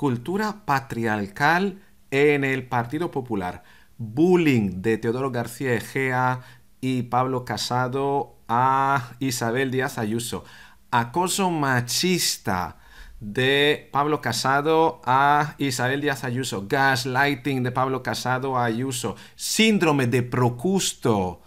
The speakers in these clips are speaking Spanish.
Cultura patriarcal en el Partido Popular. Bullying de Teodoro García Ejea y Pablo Casado a Isabel Díaz Ayuso. Acoso machista de Pablo Casado a Isabel Díaz Ayuso, gaslighting de Pablo Casado a Ayuso, síndrome de Procusto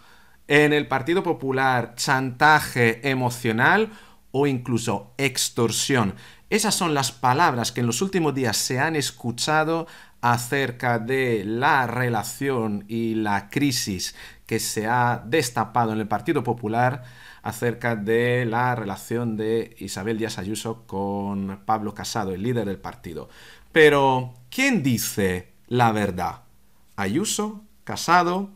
en el Partido Popular, chantaje emocional o incluso extorsión. Esas son las palabras que en los últimos días se han escuchado acerca de la relación y la crisis que se ha destapado en el Partido Popular acerca de la relación de Isabel Díaz Ayuso con Pablo Casado, el líder del partido. Pero, ¿quién dice la verdad? ¿Ayuso? ¿Casado?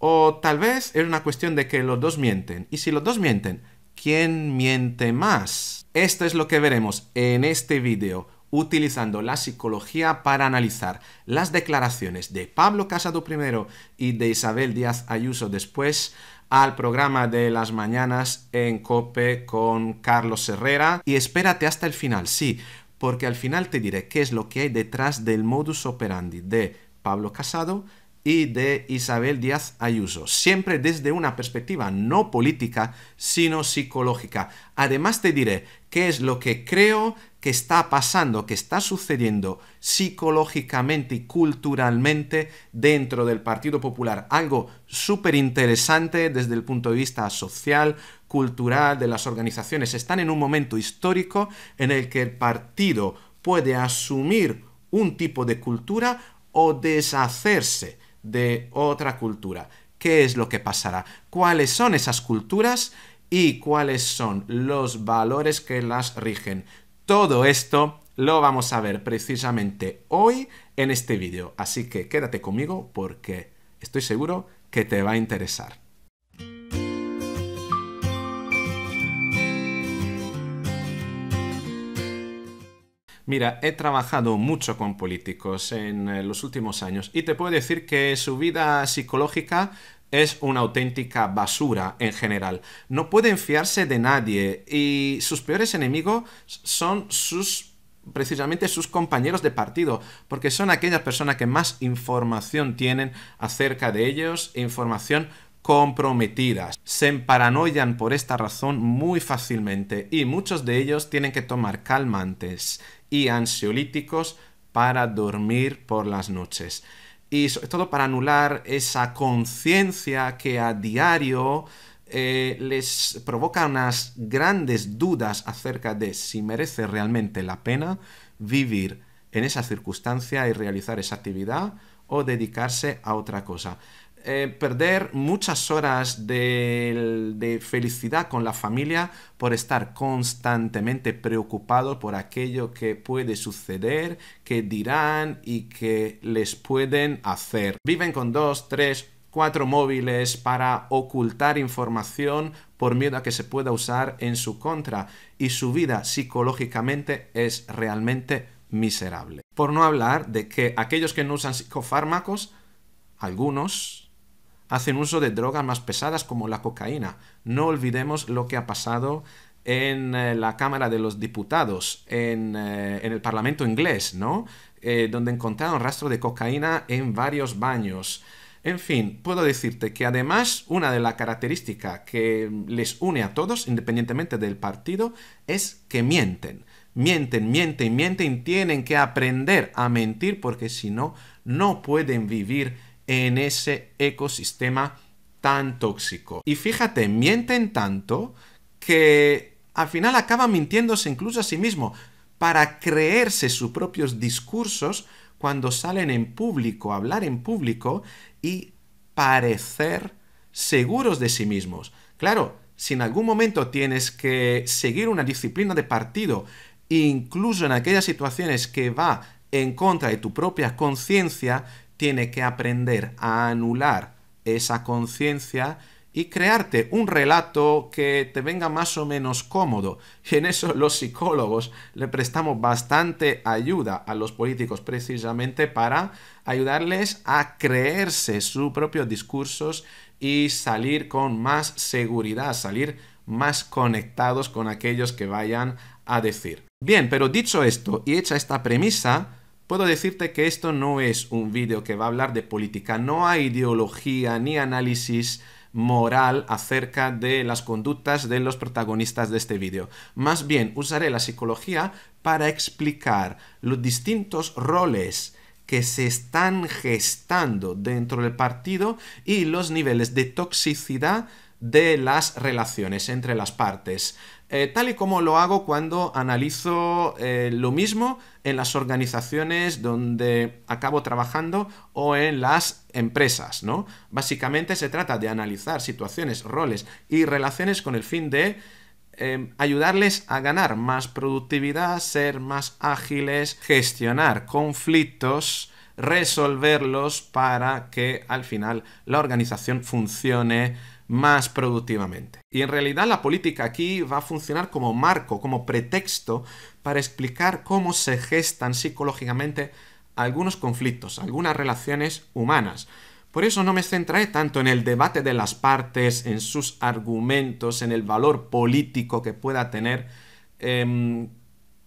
O tal vez es una cuestión de que los dos mienten. Y si los dos mienten, ¿quién miente más? Esto es lo que veremos en este vídeo, utilizando la psicología para analizar las declaraciones de Pablo Casado primero y de Isabel Díaz Ayuso después al programa de las mañanas en Cope con Carlos Herrera. Y espérate hasta el final, sí, porque al final te diré qué es lo que hay detrás del modus operandi de Pablo Casado, y de Isabel Díaz Ayuso, siempre desde una perspectiva no política, sino psicológica. Además te diré qué es lo que creo que está pasando, que está sucediendo psicológicamente y culturalmente dentro del Partido Popular. Algo súper interesante desde el punto de vista social, cultural, de las organizaciones. Están en un momento histórico en el que el partido puede asumir un tipo de cultura o deshacerse de otra cultura. ¿Qué es lo que pasará? ¿Cuáles son esas culturas? ¿Y cuáles son los valores que las rigen? Todo esto lo vamos a ver precisamente hoy en este vídeo. Así que quédate conmigo porque estoy seguro que te va a interesar. Mira, he trabajado mucho con políticos en eh, los últimos años y te puedo decir que su vida psicológica es una auténtica basura en general. No pueden fiarse de nadie y sus peores enemigos son sus precisamente sus compañeros de partido, porque son aquellas personas que más información tienen acerca de ellos, información comprometidas. Se emparanoian por esta razón muy fácilmente y muchos de ellos tienen que tomar calmantes y ansiolíticos para dormir por las noches. Y sobre todo para anular esa conciencia que a diario eh, les provoca unas grandes dudas acerca de si merece realmente la pena vivir en esa circunstancia y realizar esa actividad o dedicarse a otra cosa. Eh, perder muchas horas de, de, felicidad con la familia por estar constantemente preocupado por aquello que puede suceder, que dirán y que les pueden hacer. Viven con dos, tres, cuatro móviles para ocultar información por miedo a que se pueda usar en su contra y su vida psicológicamente es realmente miserable. Por no hablar de que aquellos que no usan psicofármacos, algunos hacen uso de drogas más pesadas como la cocaína. No olvidemos lo que ha pasado en eh, la Cámara de los Diputados, en, eh, el Parlamento inglés, ¿no? Eh, donde encontraron rastro de cocaína en varios baños. En fin, puedo decirte que además una de las características que les une a todos, independientemente del partido, es que mienten. Mienten, mienten, mienten, tienen que aprender a mentir porque si no, no pueden vivir en ese ecosistema tan tóxico. Y fíjate, mienten tanto que al final acaban mintiéndose incluso a sí mismo para creerse sus propios discursos cuando salen en público, hablar en público y parecer seguros de sí mismos. Claro, si en algún momento tienes que seguir una disciplina de partido, incluso en aquellas situaciones que va en contra de tu propia conciencia, tiene que aprender a anular esa conciencia y crearte un relato que te venga más o menos cómodo. Y en eso los psicólogos le prestamos bastante ayuda a los políticos precisamente para ayudarles a creerse sus propios discursos y salir con más seguridad, salir más conectados con aquellos que vayan a decir. Bien, pero dicho esto y hecha esta premisa, Puedo decirte que esto no es un vídeo que va a hablar de política, no hay ideología ni análisis moral acerca de las conductas de los protagonistas de este vídeo. Más bien, usaré la psicología para explicar los distintos roles que se están gestando dentro del partido y los niveles de toxicidad de las relaciones entre las partes. Eh, tal y como lo hago cuando analizo eh, lo mismo en las organizaciones donde acabo trabajando o en las empresas, ¿no? Básicamente se trata de analizar situaciones, roles y relaciones con el fin de em, ayudarles a ganar más productividad, ser más ágiles, gestionar conflictos, resolverlos para que al final la organización funcione más productivamente. Y en realidad la política aquí va a funcionar como marco, como pretexto para explicar cómo se gestan psicológicamente algunos conflictos, algunas relaciones humanas. Por eso no me centraré tanto en el debate de las partes, en sus argumentos, en el valor político que pueda tener em,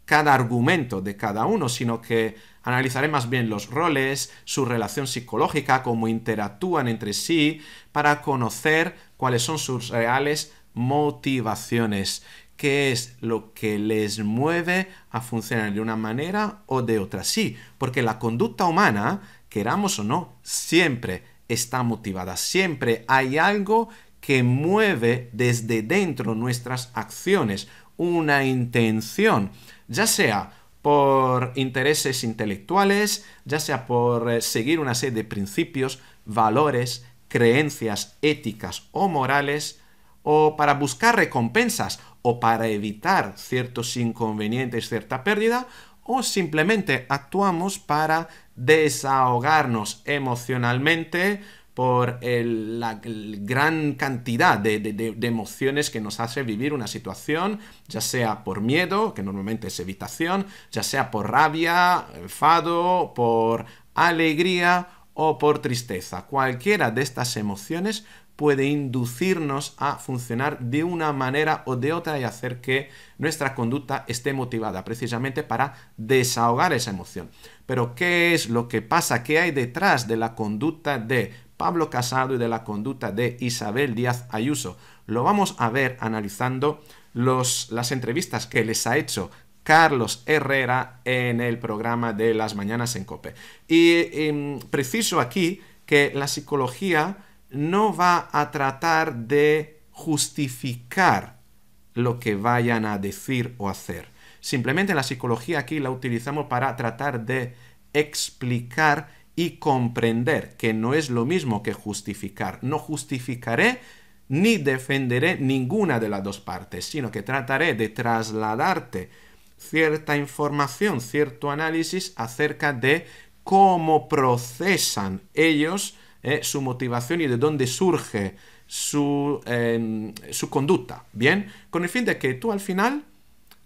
cada argumento de cada uno, sino que analizaré más bien los roles, su relación psicológica, cómo interactúan entre sí, para conocer cuáles son sus reales motivaciones, qué es lo que les mueve a funcionar de una manera o de otra. Sí, porque la conducta humana, queramos o no, siempre está motivada, siempre hay algo que mueve desde dentro nuestras acciones, una intención, ya sea por intereses intelectuales, ya sea por eh, seguir una serie de principios, valores, creencias éticas o morales, o para buscar recompensas, o para evitar ciertos inconvenientes, cierta pérdida, o simplemente actuamos para desahogarnos emocionalmente por la gran cantidad de, emociones que nos hace vivir una situación, ya sea por miedo, que normalmente es evitación, ya sea por rabia, enfado, por alegría o por tristeza. Cualquiera de estas emociones puede inducirnos a funcionar de una manera o de otra y hacer que nuestra conducta esté motivada precisamente para desahogar esa emoción. Pero ¿qué es lo que pasa? ¿Qué hay detrás de la conducta de Pablo Casado y de la conducta de Isabel Díaz Ayuso? Lo vamos a ver analizando los, las entrevistas que les ha hecho Carlos Herrera en el programa de las mañanas en Cope. Y, em, preciso aquí que la psicología no va a tratar de justificar lo que vayan a decir o hacer. Simplemente la psicología aquí la utilizamos para tratar de explicar y comprender que no es lo mismo que justificar. No justificaré ni defenderé ninguna de las dos partes, sino que trataré de trasladarte cierta información, cierto análisis acerca de cómo procesan ellos eh, su motivación y de dónde surge su, em, su conducta. Bien, con el fin de que tú al final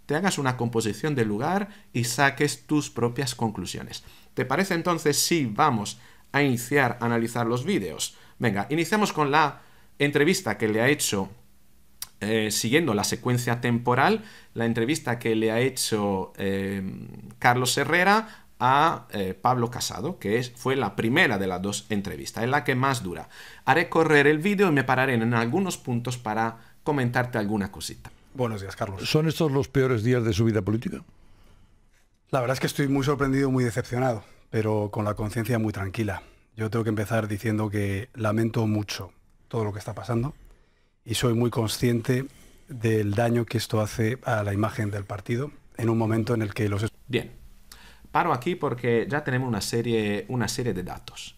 te hagas una composición del lugar y saques tus propias conclusiones. ¿Te parece entonces si vamos a iniciar a analizar los vídeos? Venga, iniciamos con la entrevista que le ha hecho eh, siguiendo la secuencia temporal, la entrevista que le ha hecho eh, Carlos Herrera a eh, Pablo Casado, que es, fue la primera de las dos entrevistas, es la que más dura. Haré correr el vídeo y me pararé en algunos puntos para comentarte alguna cosita. Buenos días, Carlos. ¿Son estos los peores días de su vida política? La verdad es que estoy muy sorprendido, muy decepcionado, pero con la conciencia muy tranquila. Yo tengo que empezar diciendo que lamento mucho todo lo que está pasando y soy muy consciente del daño que esto hace a la imagen del partido en un momento en el que los... Bien, paro aquí porque ya tenemos una serie, una serie de datos.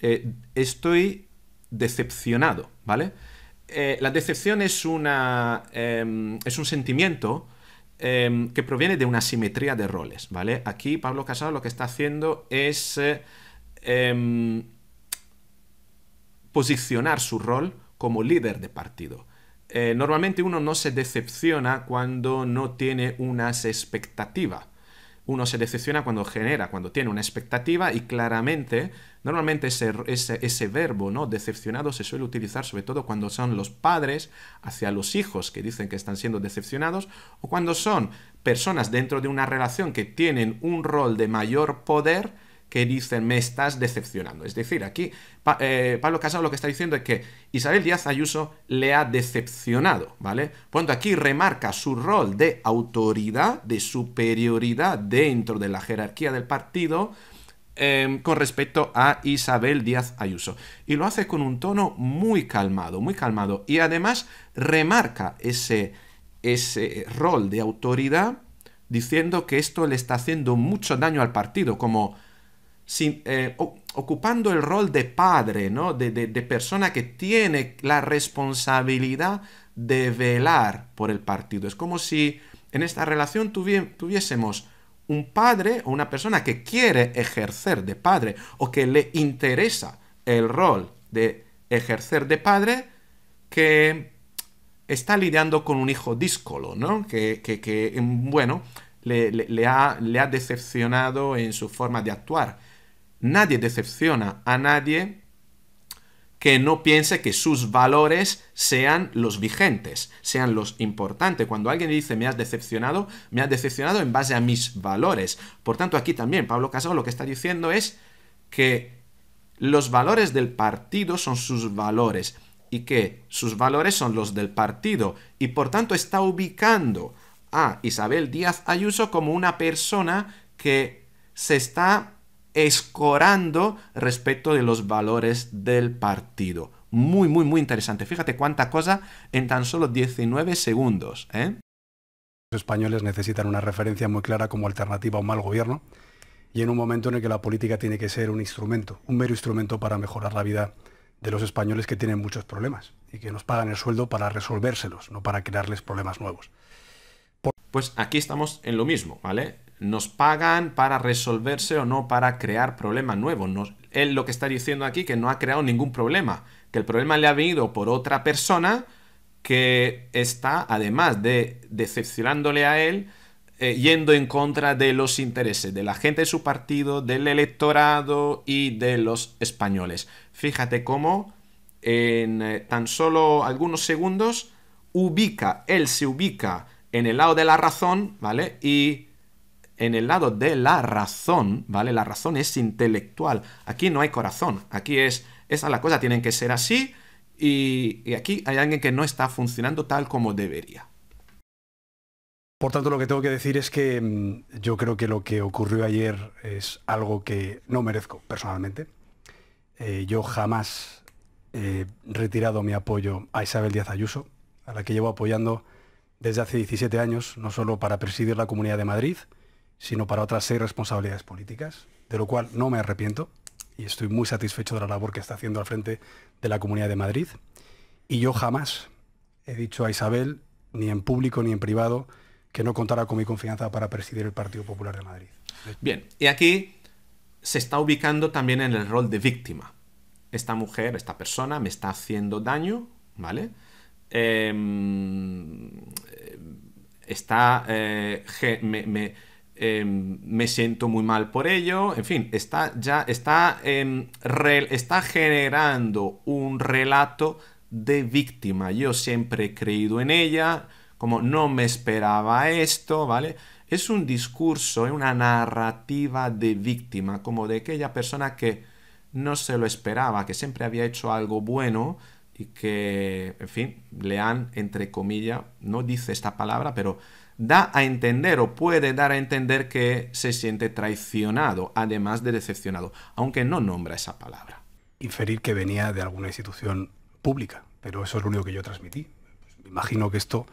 Eh, estoy decepcionado, ¿vale? Eh, la decepción es, una, em, es un sentimiento em, que proviene de una simetría de roles, ¿vale? Aquí Pablo Casado lo que está haciendo es eh, em, posicionar su rol como líder de partido. Eh, normalmente uno no se decepciona cuando no tiene unas expectativas. Uno se decepciona cuando genera, cuando tiene una expectativa y claramente, normalmente ese, ese, verbo, ¿no? Decepcionado se suele utilizar sobre todo cuando son los padres hacia los hijos que dicen que están siendo decepcionados o cuando son personas dentro de una relación que tienen un rol de mayor poder que dicen me estás decepcionando. Es decir, aquí eh, Pablo Casado lo que está diciendo es que Isabel Díaz Ayuso le ha decepcionado, ¿vale? Cuando aquí remarca su rol de autoridad, de superioridad dentro de la jerarquía del partido em, con respecto a Isabel Díaz Ayuso. Y lo hace con un tono muy calmado, muy calmado. Y además remarca ese, ese rol de autoridad diciendo que esto le está haciendo mucho daño al partido, como eh, ocupando el rol de padre, ¿no? De, persona que tiene la responsabilidad de velar por el partido. Es como si en esta relación tuviésemos un padre o una persona que quiere ejercer de padre o que le interesa el rol de ejercer de padre que está lidiando con un hijo díscolo, ¿no? Que, mm, bueno, le, le ha decepcionado en su forma de actuar nadie decepciona a nadie que no piense que sus valores sean los vigentes, sean los importantes. Cuando alguien dice me has decepcionado, me has decepcionado en base a mis valores. Por tanto, aquí también Pablo Casado lo que está diciendo es que los valores del partido son sus valores y que sus valores son los del partido y por tanto está ubicando a Isabel Díaz Ayuso como una persona que se está escorando respecto de los valores del partido. Muy, muy, muy interesante. Fíjate cuánta cosa en tan solo 19 segundos. ¿eh? Los españoles necesitan una referencia muy clara como alternativa a un mal gobierno y en un momento en el que la política tiene que ser un instrumento, un mero instrumento para mejorar la vida de los españoles que tienen muchos problemas y que nos pagan el sueldo para resolvérselos, no para crearles problemas nuevos. Pues aquí estamos en lo mismo, ¿vale? nos pagan para resolverse o no para crear problemas nuevos. él lo que está diciendo aquí que no ha creado ningún problema, que el problema le ha venido por otra persona que está, además de decepcionándole a él, eh, yendo en contra de los intereses de la gente de su partido, del electorado y de los españoles. Fíjate cómo en eh, tan solo algunos segundos ubica, él se ubica en el lado de la razón, ¿vale? Y en el lado de la razón, ¿vale? La razón es intelectual. Aquí no hay corazón. Aquí es, esa la cosa, tienen que ser así. Y, aquí hay alguien que no está funcionando tal como debería. Por tanto, lo que tengo que decir es que mm, yo creo que lo que ocurrió ayer es algo que no merezco personalmente. Eh, yo jamás he retirado mi apoyo a Isabel Díaz Ayuso, a la que llevo apoyando desde hace 17 años, no solo para presidir la Comunidad de Madrid, sino para otras seis responsabilidades políticas, de lo cual no me arrepiento y estoy muy satisfecho de la labor que está haciendo al frente de la Comunidad de Madrid. Y yo jamás he dicho a Isabel, ni en público ni en privado, que no contara con mi confianza para presidir el Partido Popular de Madrid. Bien, y aquí se está ubicando también en el rol de víctima. Esta mujer, esta persona me está haciendo daño, ¿vale? Em, eh, está, eh, me, Em, me siento muy mal por ello. En fin, está ya está, em, está generando un relato de víctima. Yo siempre he creído en ella, como no me esperaba esto, ¿vale? Es un discurso, es una narrativa de víctima, como de aquella persona que no se lo esperaba, que siempre había hecho algo bueno y que, en fin, le han, entre comillas, no dice esta palabra, pero da a entender o puede dar a entender que se siente traicionado, además de decepcionado, aunque no nombra esa palabra. Inferir que venía de alguna institución pública, pero eso es lo único que yo transmití. me imagino que esto...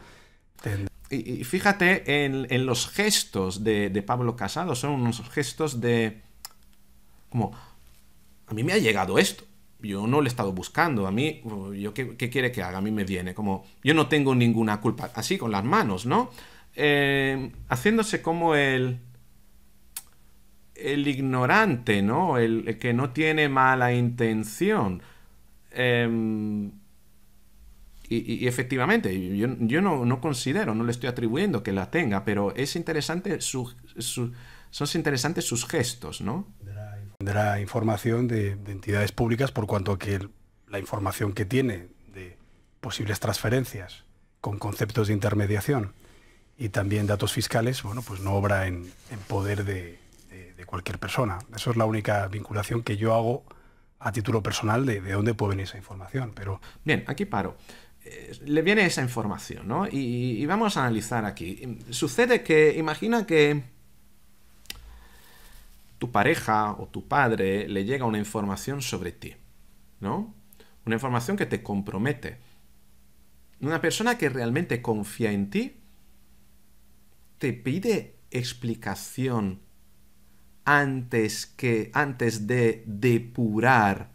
Y, fíjate en, los gestos de, Pablo Casado, son unos gestos de... como... A mí me ha llegado esto. Yo no lo he estado buscando. A mí, yo, ¿qué, ¿qué quiere que haga? A mí me viene como... Yo no tengo ninguna culpa. Así con las manos, ¿no? Eh, haciéndose como el, el ignorante, ¿no? El, que no tiene mala intención. Em, y, efectivamente, yo, no, considero, no le estoy atribuyendo que la tenga, pero es interesante su, son interesantes sus gestos, ¿no? la información de, entidades públicas por cuanto a que la información que tiene de posibles transferencias con conceptos de intermediación y también datos fiscales, bueno, pues no obra en, poder de, cualquier persona. Eso es la única vinculación que yo hago a título personal de, dónde puede venir esa información. Pero... Bien, aquí paro. Eh, le viene esa información, ¿no? y, vamos a analizar aquí. Sucede que, imagina que tu pareja o tu padre le llega una información sobre ti, ¿no? Una información que te compromete. Una persona que realmente confía en ti te pide explicación antes que antes de depurar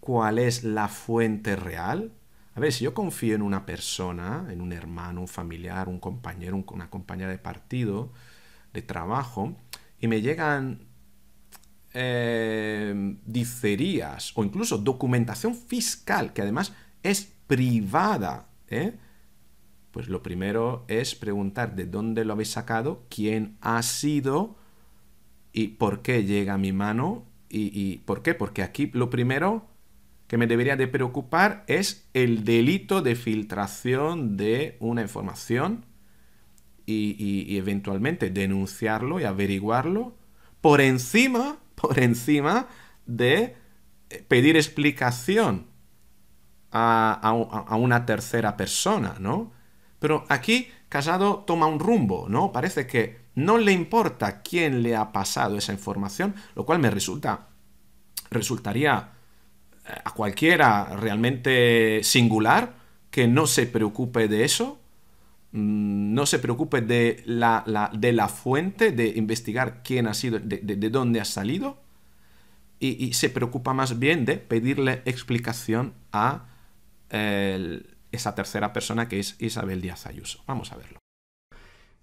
cuál es la fuente real? A ver, si yo confío en una persona, en un hermano, un familiar, un compañero, una compañera de partido, de trabajo, y me llegan em, dicerías o incluso documentación fiscal, que además es privada, ¿eh? Pues lo primero es preguntar de dónde lo habéis sacado, quién ha sido y por qué llega a mi mano. ¿Y, por qué? Porque aquí lo primero que me debería de preocupar es el delito de filtración de una información y, eventualmente denunciarlo y averiguarlo por encima, por encima de eh, pedir explicación a una tercera persona, ¿no? Pero aquí Casado toma un rumbo, ¿no? Parece que no le importa quién le ha pasado esa información, lo cual me resulta, resultaría eh, a cualquiera realmente singular que no se preocupe de eso, mm, no se preocupe de la, de la fuente, de investigar quién ha sido, de, dónde ha salido, y, se preocupa más bien de pedirle explicación a el, esa tercera persona que es Isabel Díaz Ayuso. Vamos a verlo.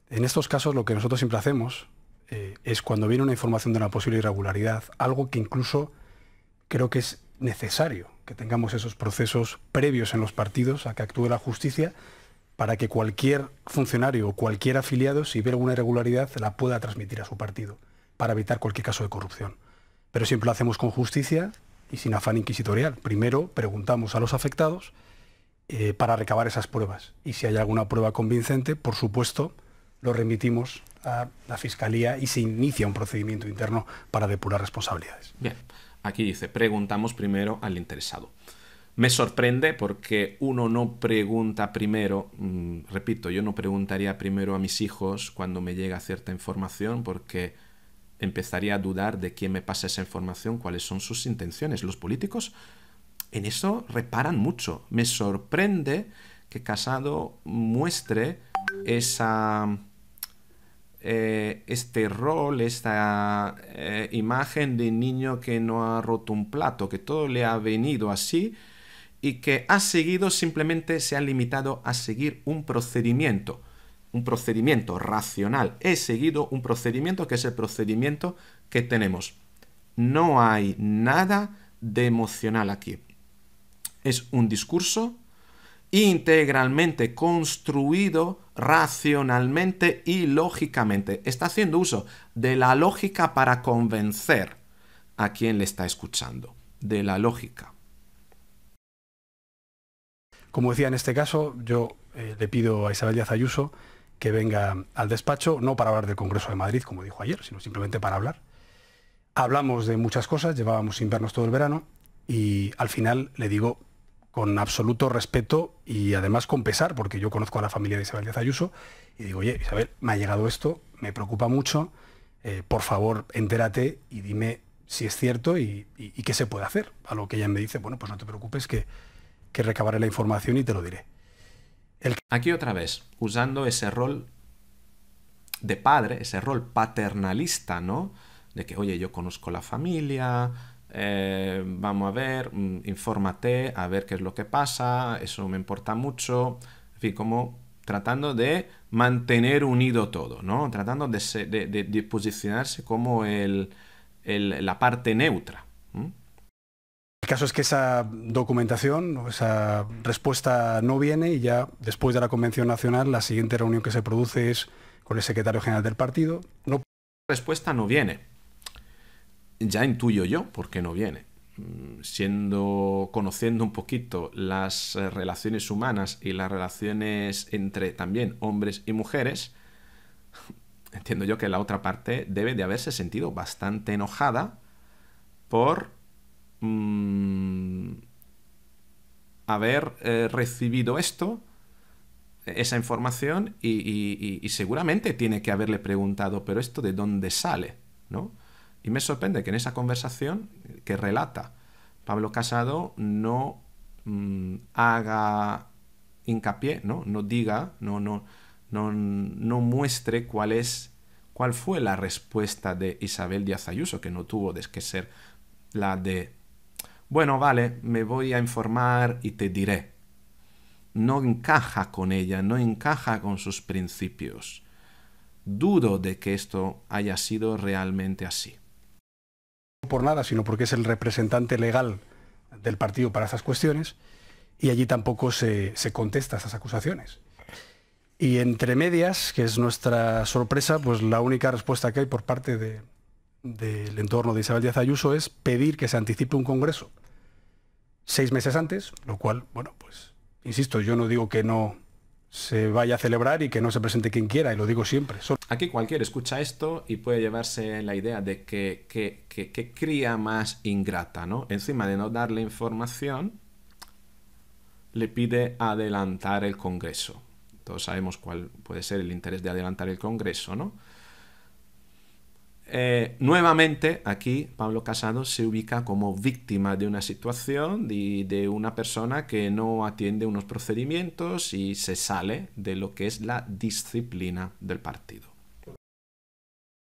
En estos casos lo que nosotros siempre hacemos eh, es cuando viene una información de una posible irregularidad, algo que incluso creo que es necesario que tengamos esos procesos previos en los partidos a que actúe la justicia para que cualquier funcionario o cualquier afiliado, si ve alguna irregularidad, la pueda transmitir a su partido, para evitar cualquier caso de corrupción. Pero siempre lo hacemos con justicia y sin afán inquisitorial. Primero preguntamos a los afectados, eh, para recabar esas pruebas. Y si hay alguna prueba convincente, por supuesto, lo remitimos a la Fiscalía y se inicia un procedimiento interno para depurar responsabilidades. Bien, aquí dice, preguntamos primero al interesado. Me sorprende porque uno no pregunta primero, mm, repito, yo no preguntaría primero a mis hijos cuando me llega cierta información porque empezaría a dudar de quién me pasa esa información, cuáles son sus intenciones. Los políticos en eso reparan mucho. Me sorprende que Casado muestre esa, eh, este rol, esta eh, imagen de niño que no ha roto un plato, que todo le ha venido así y que ha seguido, simplemente se ha limitado a seguir un procedimiento un procedimiento racional. He seguido un procedimiento que es el procedimiento que tenemos. No hay nada de emocional aquí es un discurso integralmente construido racionalmente y lógicamente. Está haciendo uso de la lógica para convencer a quien le está escuchando, de la lógica. Como decía en este caso, yo eh, le pido a Isabel Díaz Ayuso que venga al despacho, no para hablar del Congreso de Madrid, como dijo ayer, sino simplemente para hablar. Hablamos de muchas cosas, llevábamos sin vernos todo el verano y al final le digo con absoluto respeto y además con pesar, porque yo conozco a la familia de Isabel Díaz Ayuso y digo, oye, Isabel, me ha llegado esto, me preocupa mucho, eh, por favor, entérate y dime si es cierto y, qué se puede hacer. A lo que ella me dice, bueno, pues no te preocupes que, recabaré la información y te lo diré. Aquí otra vez, usando ese rol de padre, ese rol paternalista, ¿no? De que, oye, yo conozco la familia, eh, vamos a ver, mm, infórmate, a ver qué es lo que pasa, eso me importa mucho, en fin, como tratando de mantener unido todo, ¿no? Tratando de, posicionarse como la parte neutra. El caso es que esa documentación, esa respuesta no viene y ya después de la Convención Nacional la siguiente reunión que se produce es con el secretario general del partido. La respuesta no viene ya intuyo yo por qué no viene. Mm, siendo, conociendo un poquito las eh, relaciones humanas y las relaciones entre también hombres y mujeres, entiendo yo que la otra parte debe de haberse sentido bastante enojada por mm, haber eh, recibido esto, esa información, y, y, seguramente tiene que haberle preguntado, pero esto de dónde sale, ¿no? Y me sorprende que en esa conversación que relata Pablo Casado no mm, haga hincapié, ¿no? no diga, no, no, no, no muestre cuál es cuál fue la respuesta de Isabel Díaz Ayuso, que no tuvo que ser la de, bueno, vale, me voy a informar y te diré. No encaja con ella, no encaja con sus principios. Dudo de que esto haya sido realmente así por nada, sino porque es el representante legal del partido para esas cuestiones, y allí tampoco se, se contesta esas acusaciones. Y entre medias, que es nuestra sorpresa, pues la única respuesta que hay por parte del entorno de Isabel Díaz Ayuso es pedir que se anticipe un congreso seis meses antes, lo cual, bueno, pues, insisto, yo no digo que no se vaya a celebrar y que no se presente quien quiera, y lo digo siempre. Aquí cualquier escucha esto y puede llevarse la idea de que, que, que, que, cría más ingrata, ¿no? Encima de no darle información, le pide adelantar el Congreso. Todos sabemos cuál puede ser el interés de adelantar el Congreso, ¿no? Eh, nuevamente, aquí Pablo Casado se ubica como víctima de una situación de, de una persona que no atiende unos procedimientos y se sale de lo que es la disciplina del partido.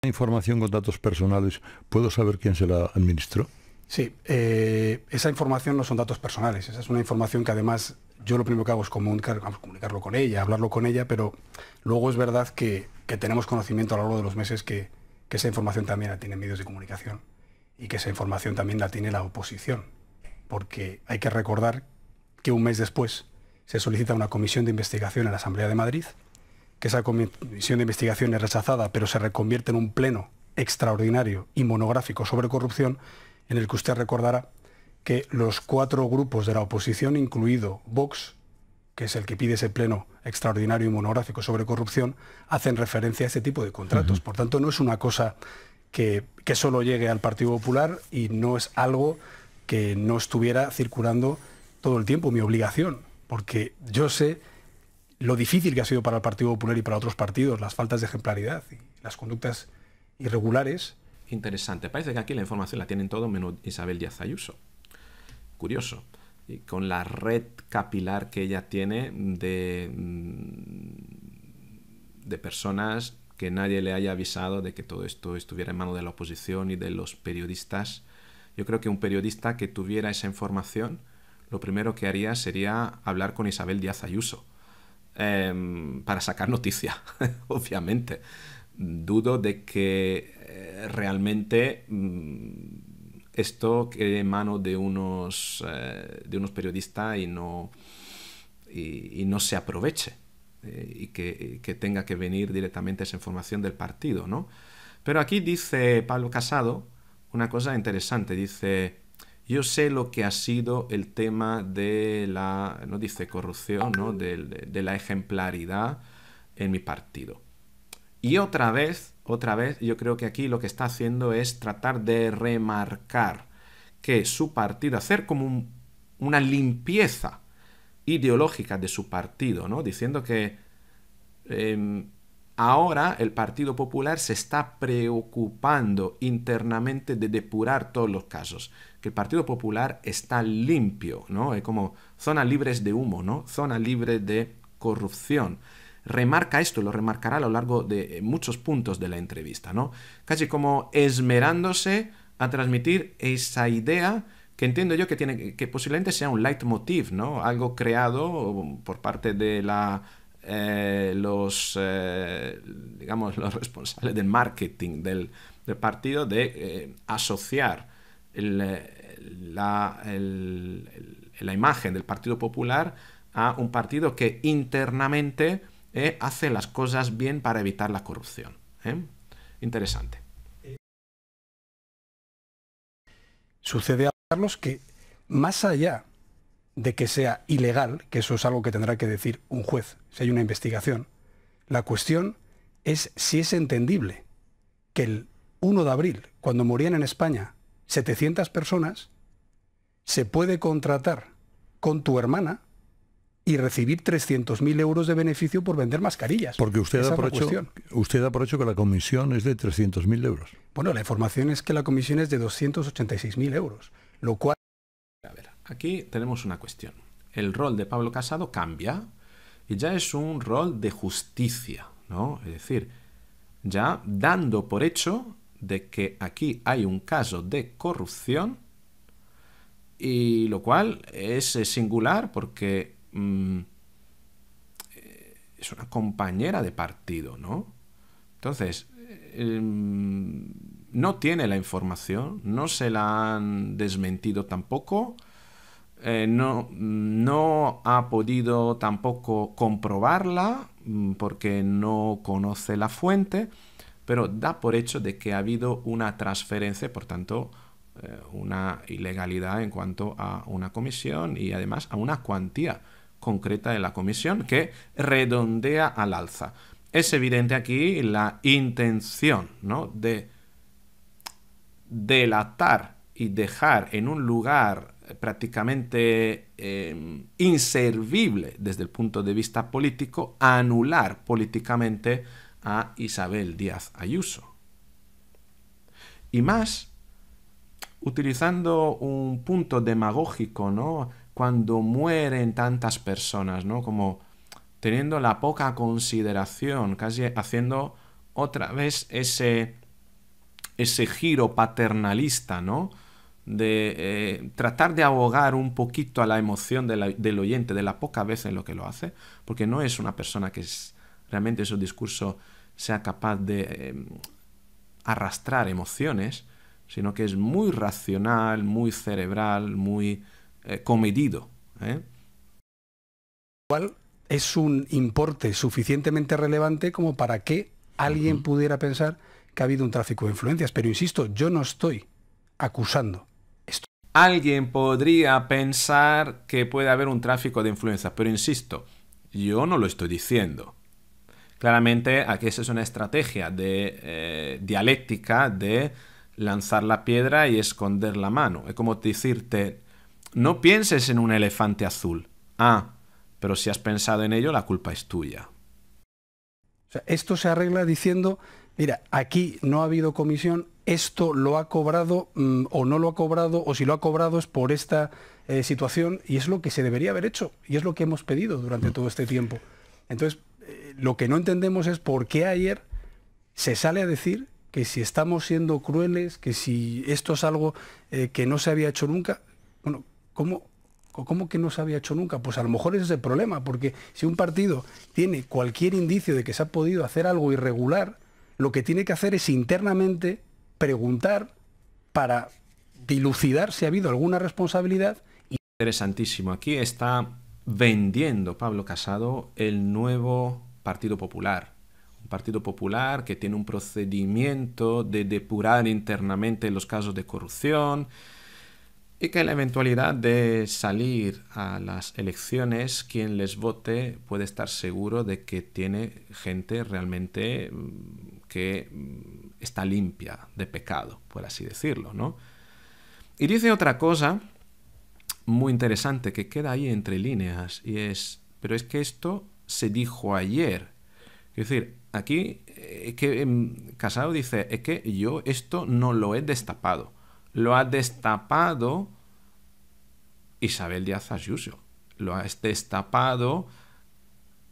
Información con datos personales, ¿puedo saber quién se la administró? Sí, eh, esa información no son datos personales, esa es una información que además yo lo primero que hago es comunicarlo con ella, hablarlo con ella, pero luego es verdad que, que tenemos conocimiento a lo largo de los meses que, que esa información también la tienen medios de comunicación y que esa información también la tiene la oposición. Porque hay que recordar que un mes después se solicita una comisión de investigación en la Asamblea de Madrid, que esa comisión de investigación es rechazada, pero se reconvierte en un pleno extraordinario y monográfico sobre corrupción, en el que usted recordará que los cuatro grupos de la oposición, incluido Vox, que es el que pide ese pleno extraordinario y monográfico sobre corrupción, hacen referencia a ese tipo de contratos. Por tanto, no es una cosa que, solo llegue al Partido Popular y no es algo que no estuviera circulando todo el tiempo, mi obligación, porque yo sé lo difícil que ha sido para el Partido Popular y para otros partidos, las faltas de ejemplaridad y las conductas irregulares. Interesante. Parece que aquí la información la tienen todo menos Isabel Díaz Ayuso. Curioso con la red capilar que ella tiene de, mm, de personas que nadie le haya avisado de que todo esto estuviera en manos de la oposición y de los periodistas. Yo creo que un periodista que tuviera esa información, lo primero que haría sería hablar con Isabel Díaz Ayuso em, para sacar noticia, obviamente. Dudo de que eh, realmente mm, esto quede en manos de unos, eh, de unos periodistas y no, y, no se aproveche eh, y que, tenga que venir directamente esa información del partido, ¿no? Pero aquí dice Pablo Casado una cosa interesante, dice, yo sé lo que ha sido el tema de la, no dice corrupción, ¿no? de, de la ejemplaridad en mi partido. Y otra vez otra vez, yo creo que aquí lo que está haciendo es tratar de remarcar que su partido, hacer como una limpieza ideológica de su partido, ¿no? Diciendo que em, ahora el Partido Popular se está preocupando internamente de depurar todos los casos, que el Partido Popular está limpio, ¿no? Es como zona libre de humo, ¿no? Zona libre de corrupción remarca esto lo remarcará a lo largo de eh, muchos puntos de la entrevista, ¿no? Casi como esmerándose a transmitir esa idea que entiendo yo que tiene que posiblemente sea un leitmotiv, ¿no? Algo creado por parte de la eh, los eh, digamos los responsables del marketing del, partido de asociar la, imagen del Partido Popular a un partido que internamente ¿eh? hace las cosas bien para evitar la corrupción. ¿eh? Interesante. Sucede, a Carlos, que más allá de que sea ilegal, que eso es algo que tendrá que decir un juez, si hay una investigación, la cuestión es si es entendible que el 1 de abril, cuando morían en España 700 personas, se puede contratar con tu hermana y recibir 300.000 euros de beneficio por vender mascarillas. Porque usted da, por hecho, usted da por que la comisión es de 300.000 euros. Bueno, la información es que la comisión es de 286.000 euros, lo cual... A ver, aquí tenemos una cuestión. El rol de Pablo Casado cambia y ya es un rol de justicia, ¿no? Es decir, ya dando por hecho de que aquí hay un caso de corrupción y lo cual es singular porque Mm, es una compañera de partido, ¿no? Entonces, em, no tiene la información, no se la han desmentido tampoco, eh, no, ha podido tampoco comprobarla mm, porque no conoce la fuente, pero da por hecho de que ha habido una transferencia, por tanto, eh, una ilegalidad en cuanto a una comisión y además a una cuantía concreta de la Comisión, que redondea al alza. Es evidente aquí la intención ¿no? de delatar y dejar en un lugar prácticamente em, inservible desde el punto de vista político, anular políticamente a Isabel Díaz Ayuso. Y más, utilizando un punto demagógico, ¿no? cuando mueren tantas personas, ¿no? Como teniendo la poca consideración, casi haciendo otra vez ese, ese giro paternalista, ¿no? De eh, tratar de ahogar un poquito a la emoción del oyente, de la poca vez en lo que lo hace, porque no es una persona que es, realmente su discurso sea capaz de em, arrastrar emociones, sino que es muy racional, muy cerebral, muy eh, comedido. ¿eh? es un importe suficientemente relevante como para que alguien pudiera pensar que ha habido un tráfico de influencias? Pero insisto, yo no estoy acusando. esto Alguien podría pensar que puede haber un tráfico de influencias, pero insisto, yo no lo estoy diciendo. Claramente aquí esa es una estrategia de eh, dialéctica de lanzar la piedra y esconder la mano. Es como decirte, no pienses en un elefante azul. Ah, pero si has pensado en ello, la culpa es tuya. O sea, esto se arregla diciendo, mira, aquí no ha habido comisión, esto lo ha cobrado mm, o no lo ha cobrado, o si lo ha cobrado es por esta eh, situación, y es lo que se debería haber hecho, y es lo que hemos pedido durante mm. todo este tiempo. Entonces, eh, lo que no entendemos es por qué ayer se sale a decir que si estamos siendo crueles, que si esto es algo eh, que no se había hecho nunca, bueno, ¿Cómo, que no se había hecho nunca? Pues a lo mejor ese es el problema, porque si un partido tiene cualquier indicio de que se ha podido hacer algo irregular, lo que tiene que hacer es internamente preguntar para dilucidar si ha habido alguna responsabilidad. Interesantísimo. Aquí está vendiendo Pablo Casado el nuevo Partido Popular. Un Partido Popular que tiene un procedimiento de depurar internamente los casos de corrupción, que en la eventualidad de salir a las elecciones, quien les vote puede estar seguro de que tiene gente realmente mm, que mm, está limpia de pecado, por así decirlo, ¿no? Y dice otra cosa muy interesante que queda ahí entre líneas y es, pero es que esto se dijo ayer. Es decir, aquí eh, que em, Casado dice, es que yo esto no lo he destapado. Lo ha destapado Isabel Díaz Ayuso. Lo ha destapado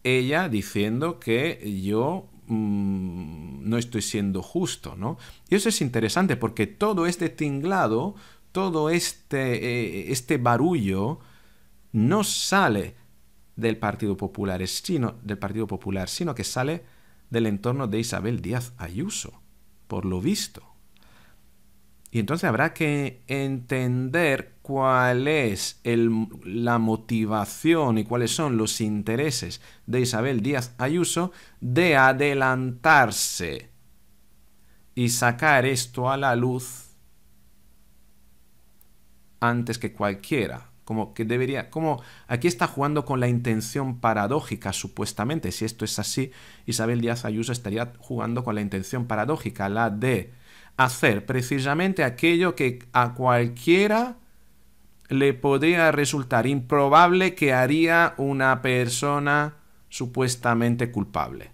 ella diciendo que yo mm, no estoy siendo justo, ¿no? Y eso es interesante porque todo este tinglado, todo este, eh, este barullo no sale del Partido Popular, sino del Partido Popular, sino que sale del entorno de Isabel Díaz Ayuso, por lo visto. Y entonces habrá que entender cuál es el, la motivación y cuáles son los intereses de Isabel Díaz Ayuso de adelantarse y sacar esto a la luz antes que cualquiera. Como que debería, como aquí está jugando con la intención paradójica, supuestamente. Si esto es así, Isabel Díaz Ayuso estaría jugando con la intención paradójica, la de hacer precisamente aquello que a cualquiera le podría resultar improbable que haría una persona supuestamente culpable,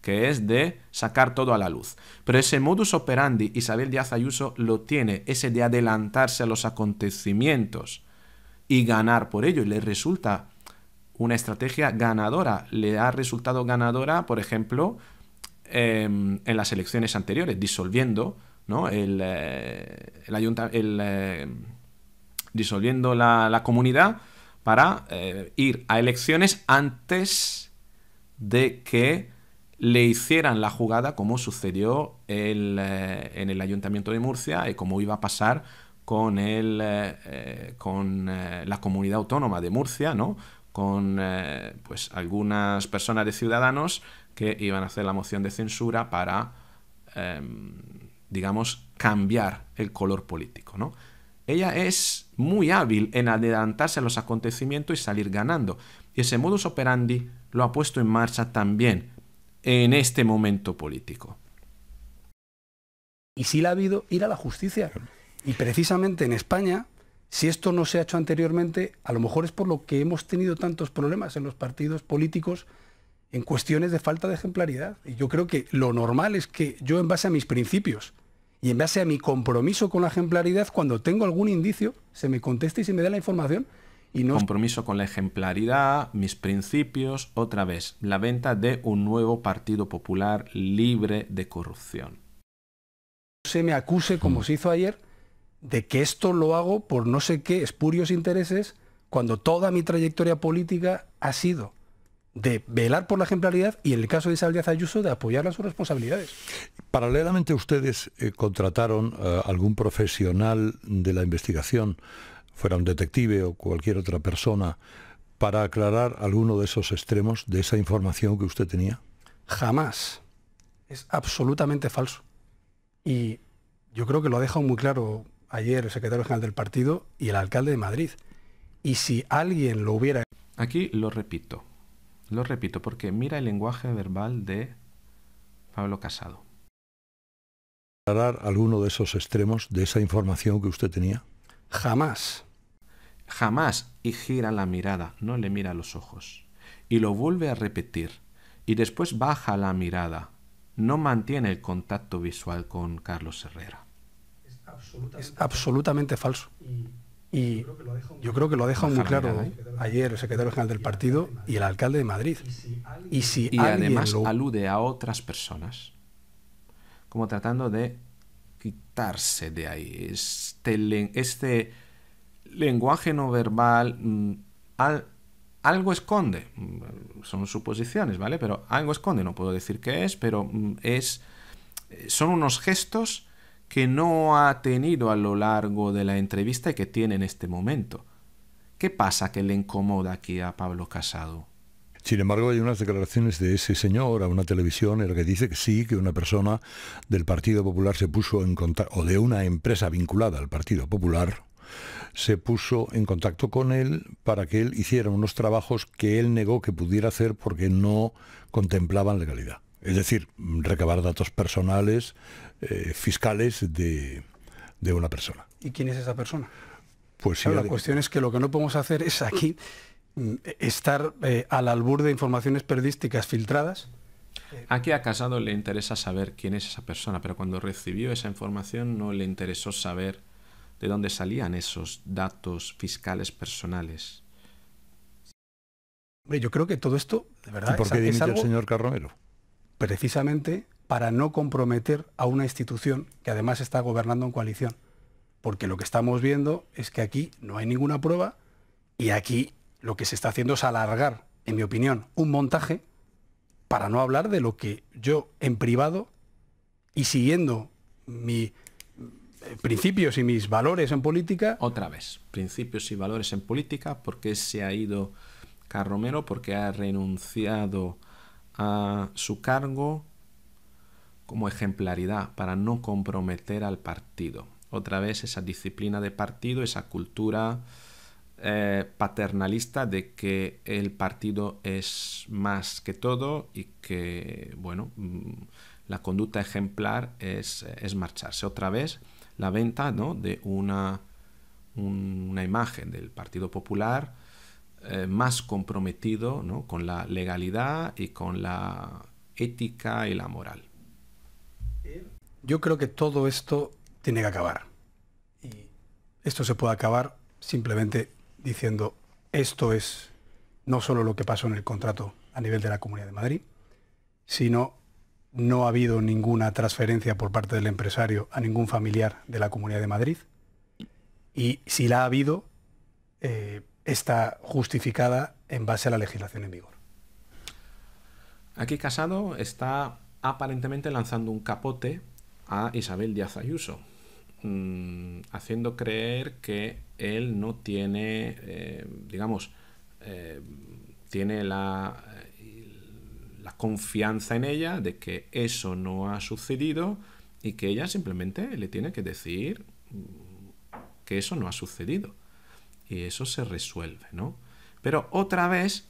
que es de sacar todo a la luz. Pero ese modus operandi Isabel Díaz Ayuso lo tiene, ese de adelantarse a los acontecimientos y ganar por ello, y le resulta una estrategia ganadora. Le ha resultado ganadora, por ejemplo, em, en las elecciones anteriores, disolviendo ¿no? El, eh, el, eh, disolviendo la, la, comunidad para eh, ir a elecciones antes de que le hicieran la jugada como sucedió en el ayuntamiento de Murcia y como iba a pasar con, el, con la comunidad autónoma de Murcia, ¿no? con pues algunas personas de ciudadanos que iban a hacer la moción de censura para em, digamos, cambiar el color político, ¿no? Ella es muy hábil en adelantarse a los acontecimientos y salir ganando. Y ese modus operandi lo ha puesto en marcha también en este momento político. Y si la ha habido, ir a la justicia. Y precisamente en España, si esto no se ha hecho anteriormente, a lo mejor es por lo que hemos tenido tantos problemas en los partidos políticos en cuestiones de falta de ejemplaridad. Y yo creo que lo normal es que yo, en base a mis principios, y en base a mi compromiso con la ejemplaridad, cuando tengo algún indicio, se me conteste y se me dé la información. Y no... Compromiso con la ejemplaridad, mis principios, otra vez, la venta de un nuevo Partido Popular libre de corrupción. Se me acuse, como se hizo ayer, de que esto lo hago por no sé qué espurios intereses, cuando toda mi trayectoria política ha sido de velar por la ejemplaridad y en el caso de Isabel Díaz Ayuso de apoyar en sus responsabilidades. Paralelamente ustedes eh, contrataron eh, algún profesional de la investigación, fuera un detective o cualquier otra persona, para aclarar alguno de esos extremos de esa información que usted tenía. Jamás. Es absolutamente falso. Y yo creo que lo ha dejado muy claro ayer el secretario general del partido y el alcalde de Madrid. Y si alguien lo hubiera... Aquí lo repito lo repito porque mira el lenguaje verbal de Pablo Casado. ¿Aclarar alguno de esos extremos de esa información que usted tenía? Jamás. Jamás. Y gira la mirada, no le mira a los ojos. Y lo vuelve a repetir. Y después baja la mirada. No mantiene el contacto visual con Carlos Herrera. Es absolutamente, falso. Y yo creo que lo ha dejado muy claro ¿eh? ayer el secretario general del partido y el alcalde de Madrid. Y, si además alude a otras personas, como tratando de quitarse de ahí. Este, este lenguaje no verbal mm, algo esconde. Mm, son suposiciones, ¿vale? Pero algo esconde. No puedo decir qué es, pero mm, es, eh, son unos gestos que no ha tenido a lo largo de la entrevista y que tiene en este momento. ¿Qué pasa que le incomoda aquí a Pablo Casado? Sin embargo, hay unas declaraciones de ese señor a una televisión en la que dice que sí, que una persona del Partido Popular se puso en contacto, o de una empresa vinculada al Partido Popular, se puso en contacto con él para que él hiciera unos trabajos que él negó que pudiera hacer porque no contemplaban legalidad. Es decir, recabar datos personales, eh, fiscales de, una persona. ¿Y quién es esa persona? Pues sí, la cuestión es que lo que no podemos hacer es aquí mm, estar eh, al albur de informaciones periodísticas filtradas. Aquí ha Casado le interesa saber quién es esa persona, pero cuando recibió esa información no le interesó saber de dónde salían esos datos fiscales personales. Yo creo que todo esto, de verdad, ¿Y por qué dimitió el señor Carromero? precisamente para no comprometer a una institución que además está gobernando en coalición. Porque lo que estamos viendo es que aquí no hay ninguna prueba y aquí lo que se está haciendo es alargar, en mi opinión, un montaje para no hablar de lo que yo en privado y siguiendo mis eh, principios y mis valores en política. Otra vez, principios y valores en política, porque se ha ido Carromero, porque ha renunciado a su cargo como ejemplaridad para no comprometer al partido. Otra vez esa disciplina de partido, esa cultura eh, paternalista de que el partido es más que todo y que, bueno, mm, la conducta ejemplar es, marcharse. Otra vez la venta de una, una imagen del Partido Popular eh, más comprometido con la legalidad y con la ética y la moral. Yo creo que todo esto tiene que acabar. Y esto se puede acabar simplemente diciendo esto es no solo lo que pasó en el contrato a nivel de la Comunidad de Madrid, sino no ha habido ninguna transferencia por parte del empresario a ningún familiar de la Comunidad de Madrid. Y si la ha habido, eh, está justificada en base a la legislación en vigor. Aquí Casado está aparentemente lanzando un capote a Isabel Díaz Ayuso, mm, haciendo creer que él no tiene, eh, digamos, eh, tiene la, la confianza en ella de que eso no ha sucedido y que ella simplemente le tiene que decir mm, que eso no ha sucedido y eso se resuelve, ¿no? Pero otra vez,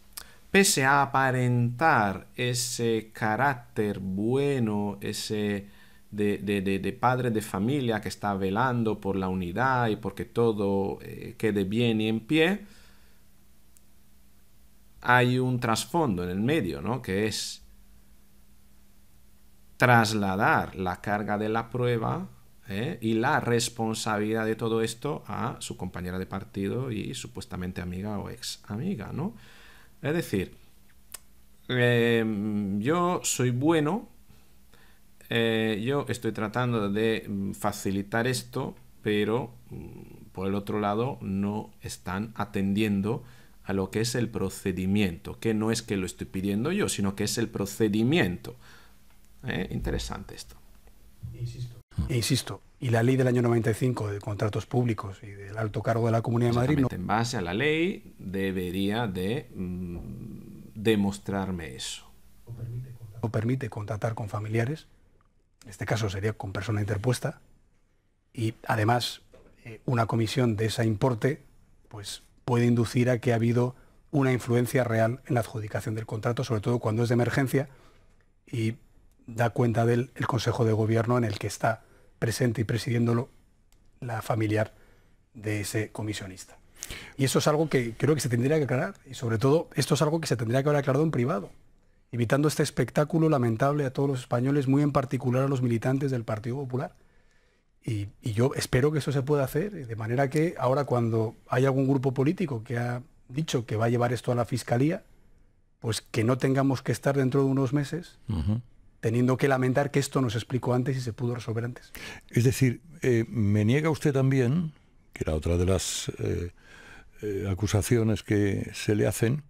pese a aparentar ese carácter bueno, ese de, padre de familia que está velando por la unidad y porque todo eh, quede bien y en pie, hay un trasfondo en el medio, ¿no? Que es trasladar la carga de la prueba ¿eh? y la responsabilidad de todo esto a su compañera de partido y supuestamente amiga o ex amiga, ¿no? Es decir, em, yo soy bueno, eh, yo estoy tratando de mm, facilitar esto, pero mm, por el otro lado no están atendiendo a lo que es el procedimiento, que no es que lo estoy pidiendo yo, sino que es el procedimiento. ¿Eh? interesante esto. Insisto, e insisto, y la ley del año 95 de contratos públicos y del alto cargo de la Comunidad de Madrid... No... En base a la ley debería de mm, demostrarme eso. ...no permite, contratar con familiares, en este caso sería con persona interpuesta, y además eh, una comisión de ese importe pues, puede inducir a que ha habido una influencia real en la adjudicación del contrato, sobre todo cuando es de emergencia y da cuenta del Consejo de Gobierno en el que está presente y presidiéndolo la familiar de ese comisionista. Y eso es algo que creo que se tendría que aclarar, y sobre todo esto es algo que se tendría que haber aclarado en privado, evitando este espectáculo lamentable a todos los españoles, muy en particular a los militantes del Partido Popular. Y, yo espero que eso se pueda hacer, de manera que ahora cuando hay algún grupo político que ha dicho que va a llevar esto a la Fiscalía, pues que no tengamos que estar dentro de unos meses teniendo que lamentar que esto no se explicó antes y se pudo resolver antes. Es decir, eh, me niega usted también, que era otra de las eh, eh, acusaciones que se le hacen,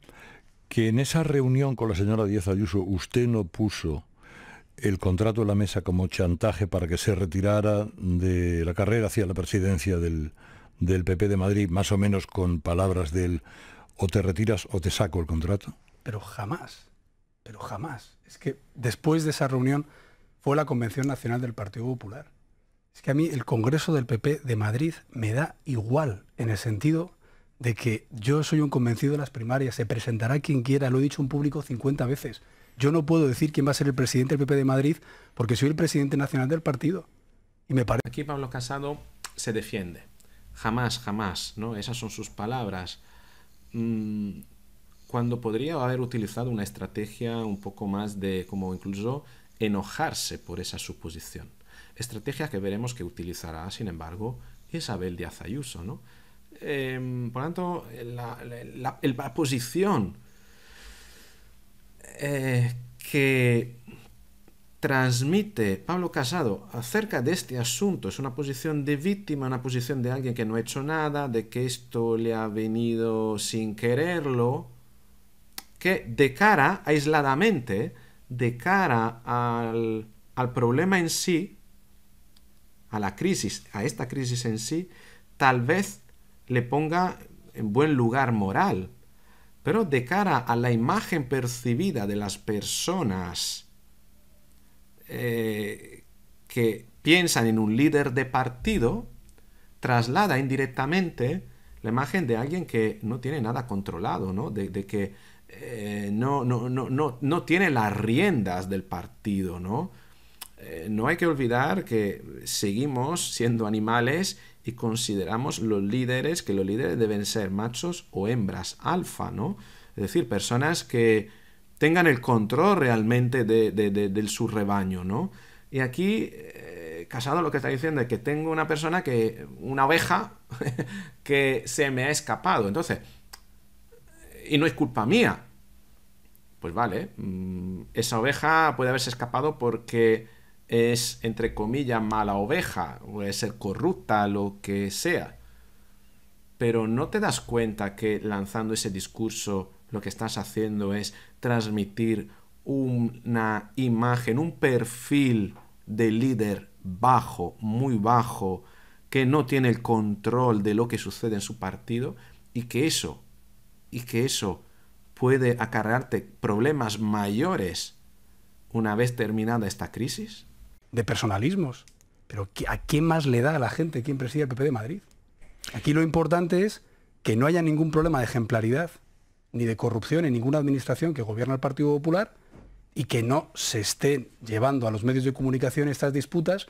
que en esa reunión con la señora Díaz Ayuso usted no puso el contrato de la mesa como chantaje para que se retirara de la carrera hacia la presidencia del, del PP de Madrid, más o menos con palabras del o te retiras o te saco el contrato. Pero jamás, pero jamás es que después de esa reunión fue la Convención Nacional del Partido Popular. Es que a mí el Congreso del PP de Madrid me da igual en el sentido de que yo soy un convencido de las primarias, se presentará quien quiera, lo he dicho en público 50 veces. Yo no puedo decir quién va a ser el presidente del PP de Madrid porque soy el presidente nacional del partido. Y me parece Aquí Pablo Casado se defiende. Jamás, jamás, ¿no? Esas son sus palabras. Mm, cuando podría haber utilizado una estrategia un poco más de, como incluso, enojarse por esa suposición. Estrategia que veremos que utilizará, sin embargo, Isabel de Azayuso ¿no? Em, por tanto, la, posición eh, que transmite Pablo Casado acerca de este asunto es una posición de víctima, una posición de alguien que no ha hecho nada, de que esto le ha venido sin quererlo, que de cara, aisladamente, de cara al, problema en sí, a la crisis, a esta crisis en sí, tal vez le ponga en buen lugar moral, pero de cara a la imagen percibida de las personas eh, que piensan en un líder de partido, traslada indirectamente la imagen de alguien que no tiene nada controlado, ¿no? de que eh, no, no, no, no, tiene las riendas del partido, ¿no? Eh, no hay que olvidar que seguimos siendo animales y consideramos los líderes que los líderes deben ser machos o hembras alfa, ¿no? Es decir, personas que tengan el control realmente de, su rebaño, ¿no? Y aquí, eh, Casado lo que está diciendo es que tengo una persona que, una oveja, que se me ha escapado. Entonces, y no es culpa mía. Pues vale, mm, esa oveja puede haberse escapado porque es, entre comillas, mala oveja, puede ser corrupta, lo que sea. Pero no te das cuenta que lanzando ese discurso lo que estás haciendo es transmitir una imagen, un perfil de líder bajo, muy bajo, que no tiene el control de lo que sucede en su partido y que eso y que eso puede acarrearte problemas mayores una vez terminada esta crisis? De personalismos. Pero ¿a qué más le da a la gente quién preside el PP de Madrid? Aquí lo importante es que no haya ningún problema de ejemplaridad ni de corrupción en ninguna administración que gobierna el Partido Popular y que no se estén llevando a los medios de comunicación estas disputas.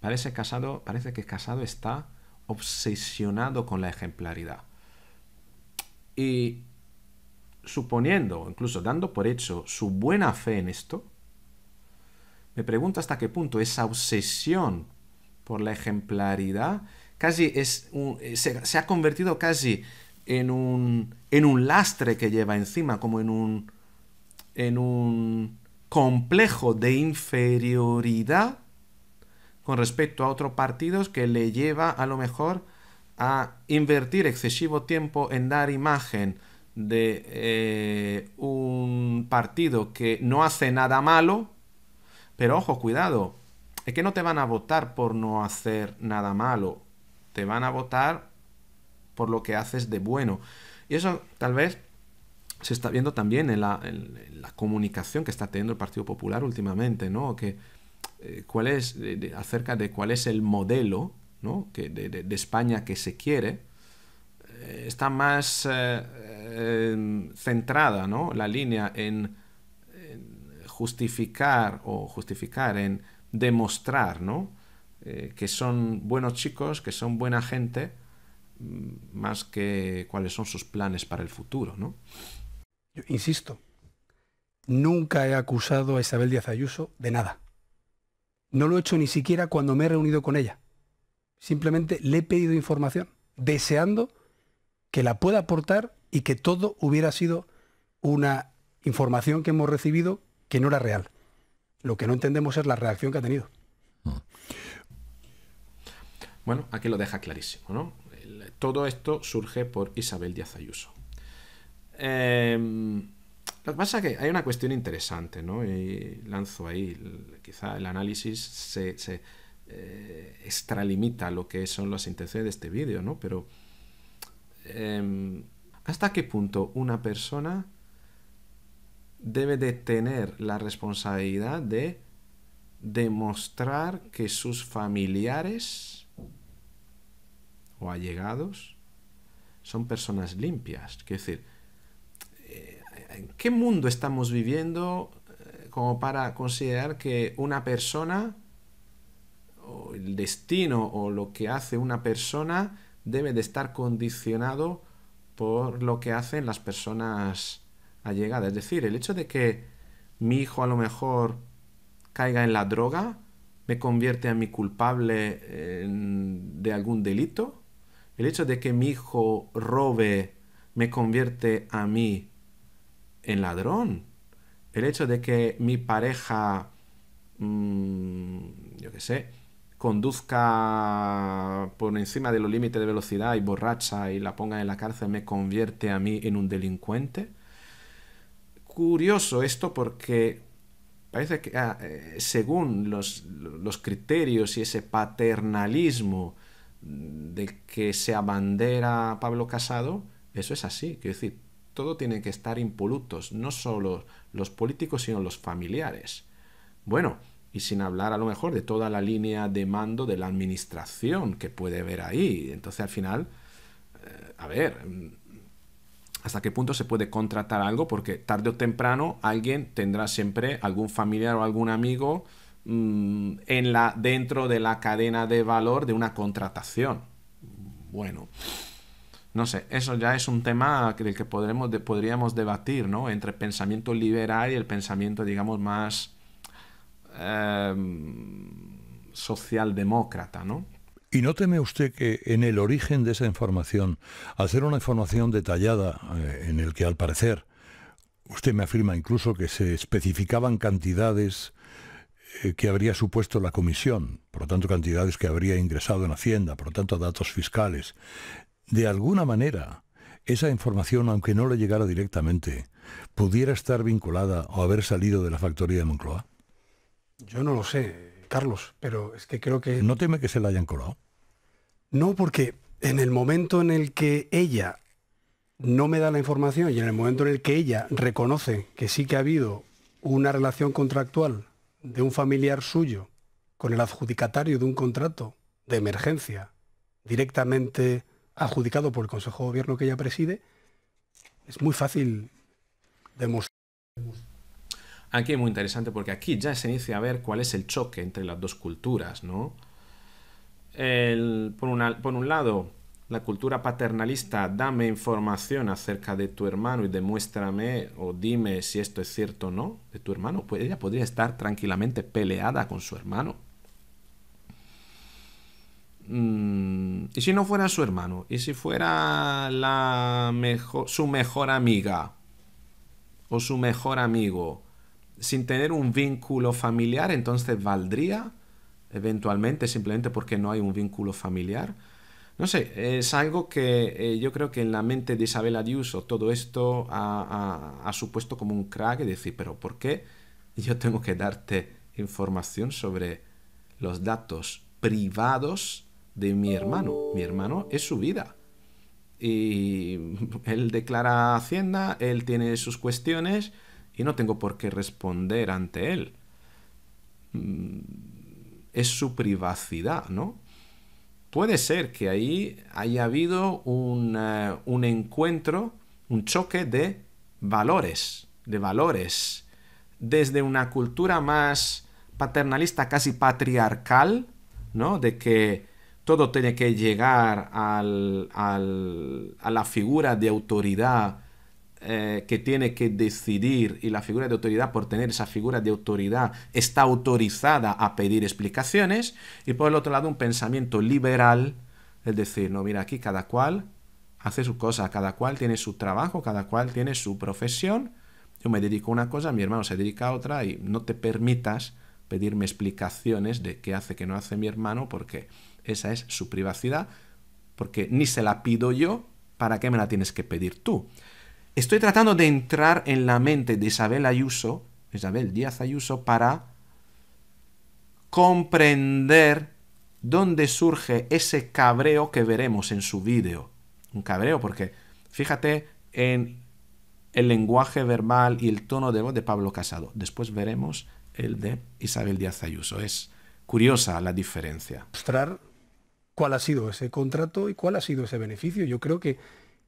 parece que Casado está obsesionado con la ejemplaridad. Y suponiendo, incluso dando por hecho su buena fe en esto, me pregunto hasta qué punto esa obsesión por la ejemplaridad casi es eh, se, ha convertido casi en un, en un lastre que lleva encima, como en un, en un complejo de inferioridad con respecto a otros partidos que le lleva a lo mejor a invertir excesivo tiempo en dar imagen de eh, un partido que no hace nada malo, pero ojo, cuidado, es que no te van a votar por no hacer nada malo, te van a votar por lo que haces de bueno. Y eso tal vez se está viendo también en la, comunicación que está teniendo el Partido Popular últimamente, ¿no? Que, eh, cuál es, acerca de cuál es el modelo que de, España que se quiere, eh, está más eh, centrada la línea en, justificar o justificar, en demostrar eh, que son buenos chicos, que son buena gente, mm, más que cuáles son sus planes para el futuro. Yo insisto, nunca he acusado a Isabel Díaz Ayuso de nada. No lo he hecho ni siquiera cuando me he reunido con ella. Simplemente le he pedido información, deseando que la pueda aportar y que todo hubiera sido una información que hemos recibido que no era real. Lo que no entendemos es la reacción que ha tenido. Mm. Bueno, aquí lo deja clarísimo, ¿no? todo esto surge por Isabel Díaz Ayuso. Em, lo que pasa es que hay una cuestión interesante, ¿no? Y lanzo ahí, quizá el análisis se eh, extralimita lo que son las intenciones de este vídeo, ¿no? Pero em, ¿hasta qué punto una persona debe de tener la responsabilidad de demostrar que sus familiares o allegados son personas limpias? Quiero decir, eh, ¿en qué mundo estamos viviendo eh, como para considerar que una persona el destino o lo que hace una persona debe de estar condicionado por lo que hacen las personas allegadas. Es decir, el hecho de que mi hijo a lo mejor caiga en la droga me convierte a mi culpable eh, de algún delito. El hecho de que mi hijo robe me convierte a mí en ladrón. El hecho de que mi pareja, mm, yo qué sé, conduzca por encima de los límites de velocidad y borracha y la ponga en la cárcel me convierte a mí en un delincuente. Curioso esto porque parece que ah, eh, según los, los, criterios y ese paternalismo de que se abandera Pablo Casado, eso es así. Quiero decir, todo tiene que estar impolutos, no solo los políticos, sino los familiares. Bueno, y sin hablar a lo mejor de toda la línea de mando de la administración que puede haber ahí. Entonces al final, eh, a ver, mm, hasta qué punto se puede contratar algo porque tarde o temprano alguien tendrá siempre algún familiar o algún amigo mm, en la, dentro de la cadena de valor de una contratación. Bueno. No sé, eso ya es un tema del que podremos, podríamos debatir, ¿no? Entre el pensamiento liberal y el pensamiento, digamos, más Em, socialdemócrata, ¿no? ¿Y no teme usted que en el origen de esa información, al ser una información detallada, eh, en el que al parecer usted me afirma incluso que se especificaban cantidades eh, que habría supuesto la comisión, por lo tanto cantidades que habría ingresado en Hacienda, por lo tanto datos fiscales, de alguna manera esa información, aunque no le llegara directamente, pudiera estar vinculada o haber salido de la factoría de Moncloa? Yo no lo sé, Carlos, pero es que creo que... ¿No teme que se la hayan colado? No, porque en el momento en el que ella no me da la información y en el momento en el que ella reconoce que sí que ha habido una relación contractual de un familiar suyo con el adjudicatario de un contrato de emergencia directamente adjudicado por el Consejo de Gobierno que ella preside, es muy fácil demostrar. Aquí es muy interesante porque aquí ya se inicia a ver cuál es el choque entre las dos culturas, ¿no? por, un lado, la cultura paternalista, dame información acerca de tu hermano y demuéstrame o dime si esto es cierto o no de tu hermano, pues ella podría estar tranquilamente peleada con su hermano. Mm, ¿Y si no fuera su hermano? ¿Y si fuera su mejor amiga? ¿O su mejor amigo? sin tener un vínculo familiar, entonces valdría eventualmente simplemente porque no hay un vínculo familiar. No sé, es algo que eh, yo creo que en la mente de Isabel Ayuso todo esto ha, supuesto como un crack decir, pero ¿por qué yo tengo que darte información sobre los datos privados de mi hermano? Mi hermano es su vida. Y él declara Hacienda, él tiene sus cuestiones, y no tengo por qué responder ante él. Mm, es su privacidad, ¿no? Puede ser que ahí haya habido eh, un, encuentro, un choque de valores, de valores, desde una cultura más paternalista, casi patriarcal, ¿no? De que todo tiene que llegar a la figura de autoridad eh, que tiene que decidir y la figura de autoridad por tener esa figura de autoridad está autorizada a pedir explicaciones y por el otro lado un pensamiento liberal, es decir, no, mira, aquí cada cual hace su cosa, cada cual tiene su trabajo, cada cual tiene su profesión, yo me dedico a una cosa, mi hermano se dedica a otra y no te permitas pedirme explicaciones de qué hace, qué no hace mi hermano, porque esa es su privacidad, porque ni se la pido yo, ¿para qué me la tienes que pedir tú? Estoy tratando de entrar en la mente de Isabel Ayuso, Isabel Díaz Ayuso, para comprender dónde surge ese cabreo que veremos en su vídeo. Un cabreo porque, fíjate en el lenguaje verbal y el tono de voz de Pablo Casado. Después veremos el de Isabel Díaz Ayuso. Es curiosa la diferencia. Mostrar cuál ha sido ese contrato y cuál ha sido ese beneficio. Yo creo que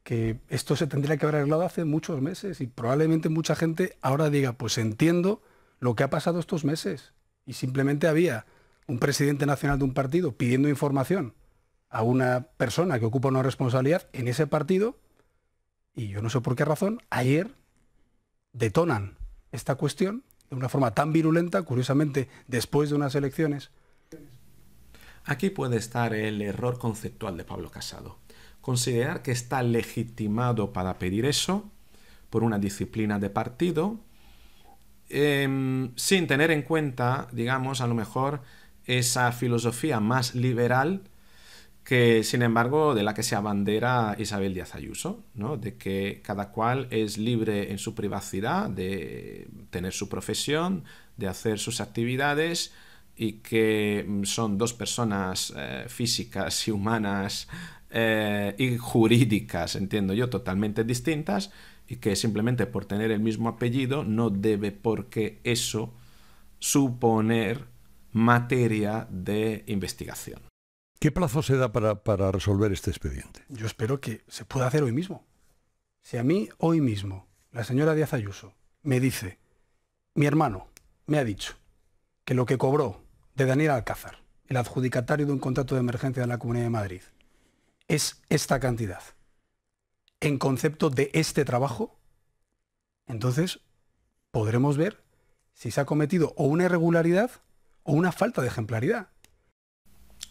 que esto se tendría que haber arreglado hace muchos meses y probablemente mucha gente ahora diga, pues entiendo lo que ha pasado estos meses. Y simplemente había un presidente nacional de un partido pidiendo información a una persona que ocupa una responsabilidad en ese partido y yo no sé por qué razón, ayer detonan esta cuestión de una forma tan virulenta, curiosamente, después de unas elecciones. Aquí puede estar el error conceptual de Pablo Casado considerar que está legitimado para pedir eso por una disciplina de partido, em, sin tener en cuenta, digamos, a lo mejor esa filosofía más liberal que, sin embargo, de la que se abandera Isabel Díaz Ayuso, de que cada cual es libre en su privacidad, de tener su profesión, de hacer sus actividades, y que mm, son dos personas eh, físicas y humanas eh, y jurídicas, entiendo yo, totalmente distintas y que simplemente por tener el mismo apellido no debe porque eso suponer materia de investigación. ¿Qué plazo se da para, para resolver este expediente? Yo espero que se pueda hacer hoy mismo. Si a mí hoy mismo la señora Díaz Ayuso me dice, mi hermano me ha dicho que lo que cobró de Daniel Alcázar, el adjudicatario de un contrato de emergencia de la Comunidad de Madrid, es esta cantidad. En concepto de este trabajo, entonces podremos ver si se ha cometido o una irregularidad o una falta de ejemplaridad.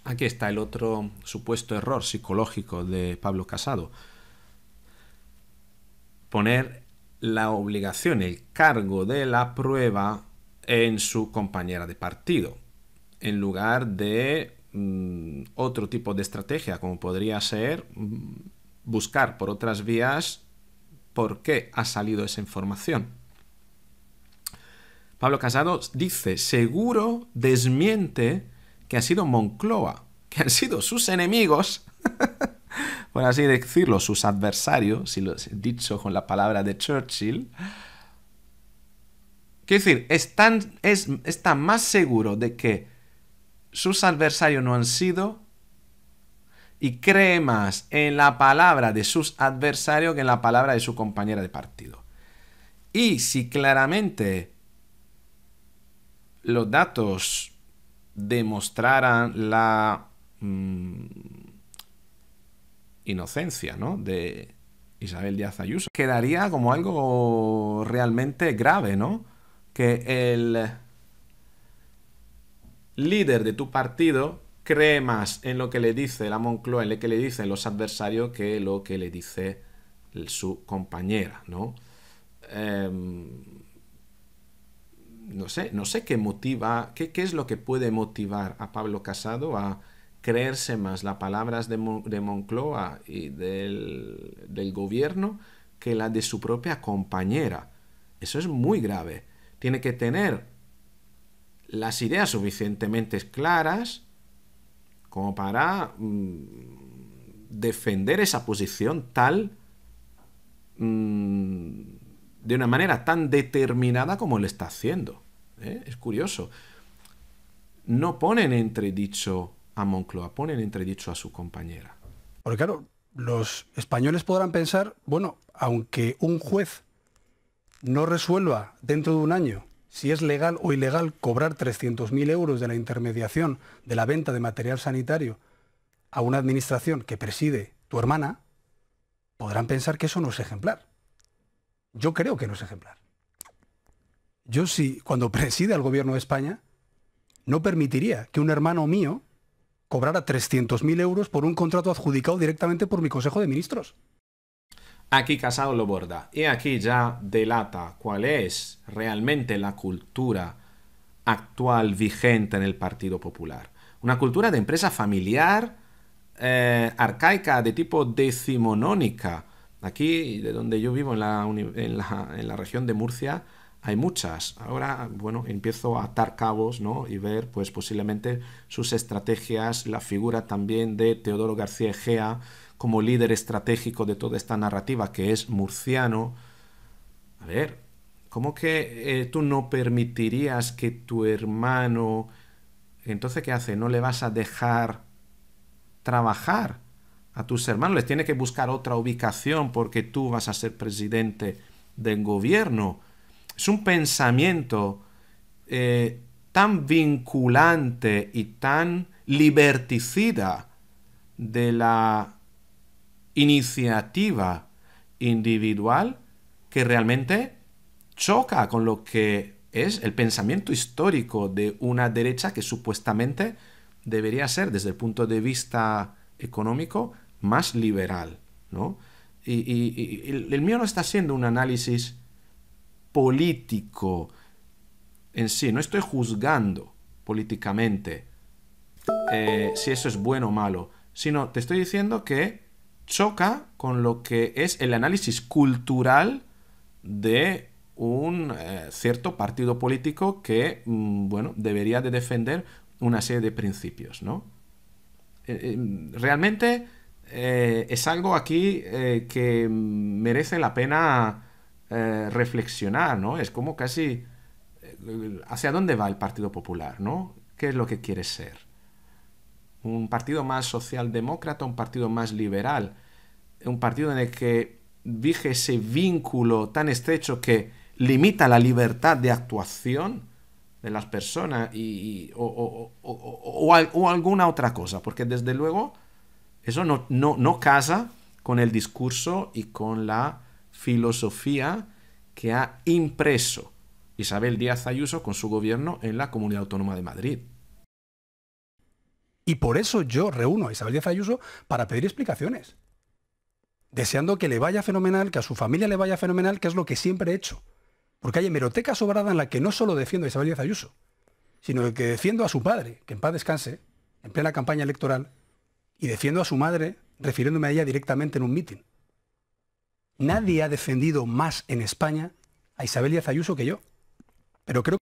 Aquí está el otro supuesto error psicológico de Pablo Casado. Poner la obligación, el cargo de la prueba en su compañera de partido, en lugar de Mm, otro tipo de estrategia, como podría ser mm, buscar por otras vías por qué ha salido esa información. Pablo Casado dice, seguro desmiente que ha sido Moncloa, que han sido sus enemigos, por así decirlo, sus adversarios, si lo he dicho con la palabra de Churchill. Quiero decir, está más seguro de que sus adversarios no han sido y cree más en la palabra de sus adversarios que en la palabra de su compañera de partido. Y si claramente los datos demostraran la mm, inocencia ¿no? de Isabel Díaz Ayuso, quedaría como algo realmente grave, ¿no? Que el líder de tu partido cree más en lo que le dice la Moncloa, en lo que le dicen los adversarios, que lo que le dice su compañera, ¿no? Em, no sé, no sé qué motiva, qué, es lo que puede motivar a Pablo Casado a creerse más las palabras de, Moncloa y del, gobierno que las de su propia compañera. Eso es muy grave. Tiene que tener las ideas suficientemente claras como para mm, defender esa posición tal mm, de una manera tan determinada como le está haciendo. ¿eh? Es curioso. No ponen entredicho a Moncloa, ponen entredicho a su compañera. Porque claro, los españoles podrán pensar, bueno, aunque un juez no resuelva dentro de un año si es legal o ilegal cobrar 300.000 euros de la intermediación de la venta de material sanitario a una administración que preside tu hermana, podrán pensar que eso no es ejemplar. Yo creo que no es ejemplar. Yo sí, cuando preside al gobierno de España, no permitiría que un hermano mío cobrara 300.000 euros por un contrato adjudicado directamente por mi Consejo de Ministros. Aquí Casado lo borda. Y aquí ya delata cuál es realmente la cultura actual vigente en el Partido Popular. Una cultura de empresa familiar, eh, arcaica, de tipo decimonónica. Aquí, de donde yo vivo, en la, región de Murcia, hay muchas. Ahora, bueno, empiezo a atar cabos ¿no? y ver, pues posiblemente, sus estrategias, la figura también de Teodoro García Egea, como líder estratégico de toda esta narrativa que es murciano. A ver, ¿cómo que eh, tú no permitirías que tu hermano... Entonces, ¿qué hace? ¿No le vas a dejar trabajar a tus hermanos? Les tiene que buscar otra ubicación porque tú vas a ser presidente del gobierno. Es un pensamiento eh, tan vinculante y tan liberticida de la iniciativa individual que realmente choca con lo que es el pensamiento histórico de una derecha que supuestamente debería ser, desde el punto de vista económico, más liberal. ¿no? Y, el, mío no está siendo un análisis político en sí, no estoy juzgando políticamente eh, si eso es bueno o malo, sino te estoy diciendo que choca con lo que es el análisis cultural de un eh, cierto partido político que, mm, bueno, debería de defender una serie de principios, ¿no? Eh, eh, realmente es algo aquí que merece la pena reflexionar, ¿no? Es como casi hacia dónde va el Partido Popular, ¿no? ¿Qué es lo que quiere ser? un partido más socialdemócrata, un partido más liberal, un partido en el que vige ese vínculo tan estrecho que limita la libertad de actuación de las personas y, o, alguna otra cosa, porque desde luego eso no, no casa con el discurso y con la filosofía que ha impreso Isabel Díaz Ayuso con su gobierno en la Comunidad Autónoma de Madrid. Y por eso yo reúno a Isabel Díaz Ayuso para pedir explicaciones. Deseando que le vaya fenomenal, que a su familia le vaya fenomenal, que es lo que siempre he hecho. Porque hay hemeroteca sobrada en la que no solo defiendo a Isabel Díaz Ayuso, sino que defiendo a su padre, que en paz descanse, en plena campaña electoral, y defiendo a su madre refiriéndome a ella directamente en un mitin. Nadie ha defendido más en España a Isabel Díaz Ayuso que yo. Pero creo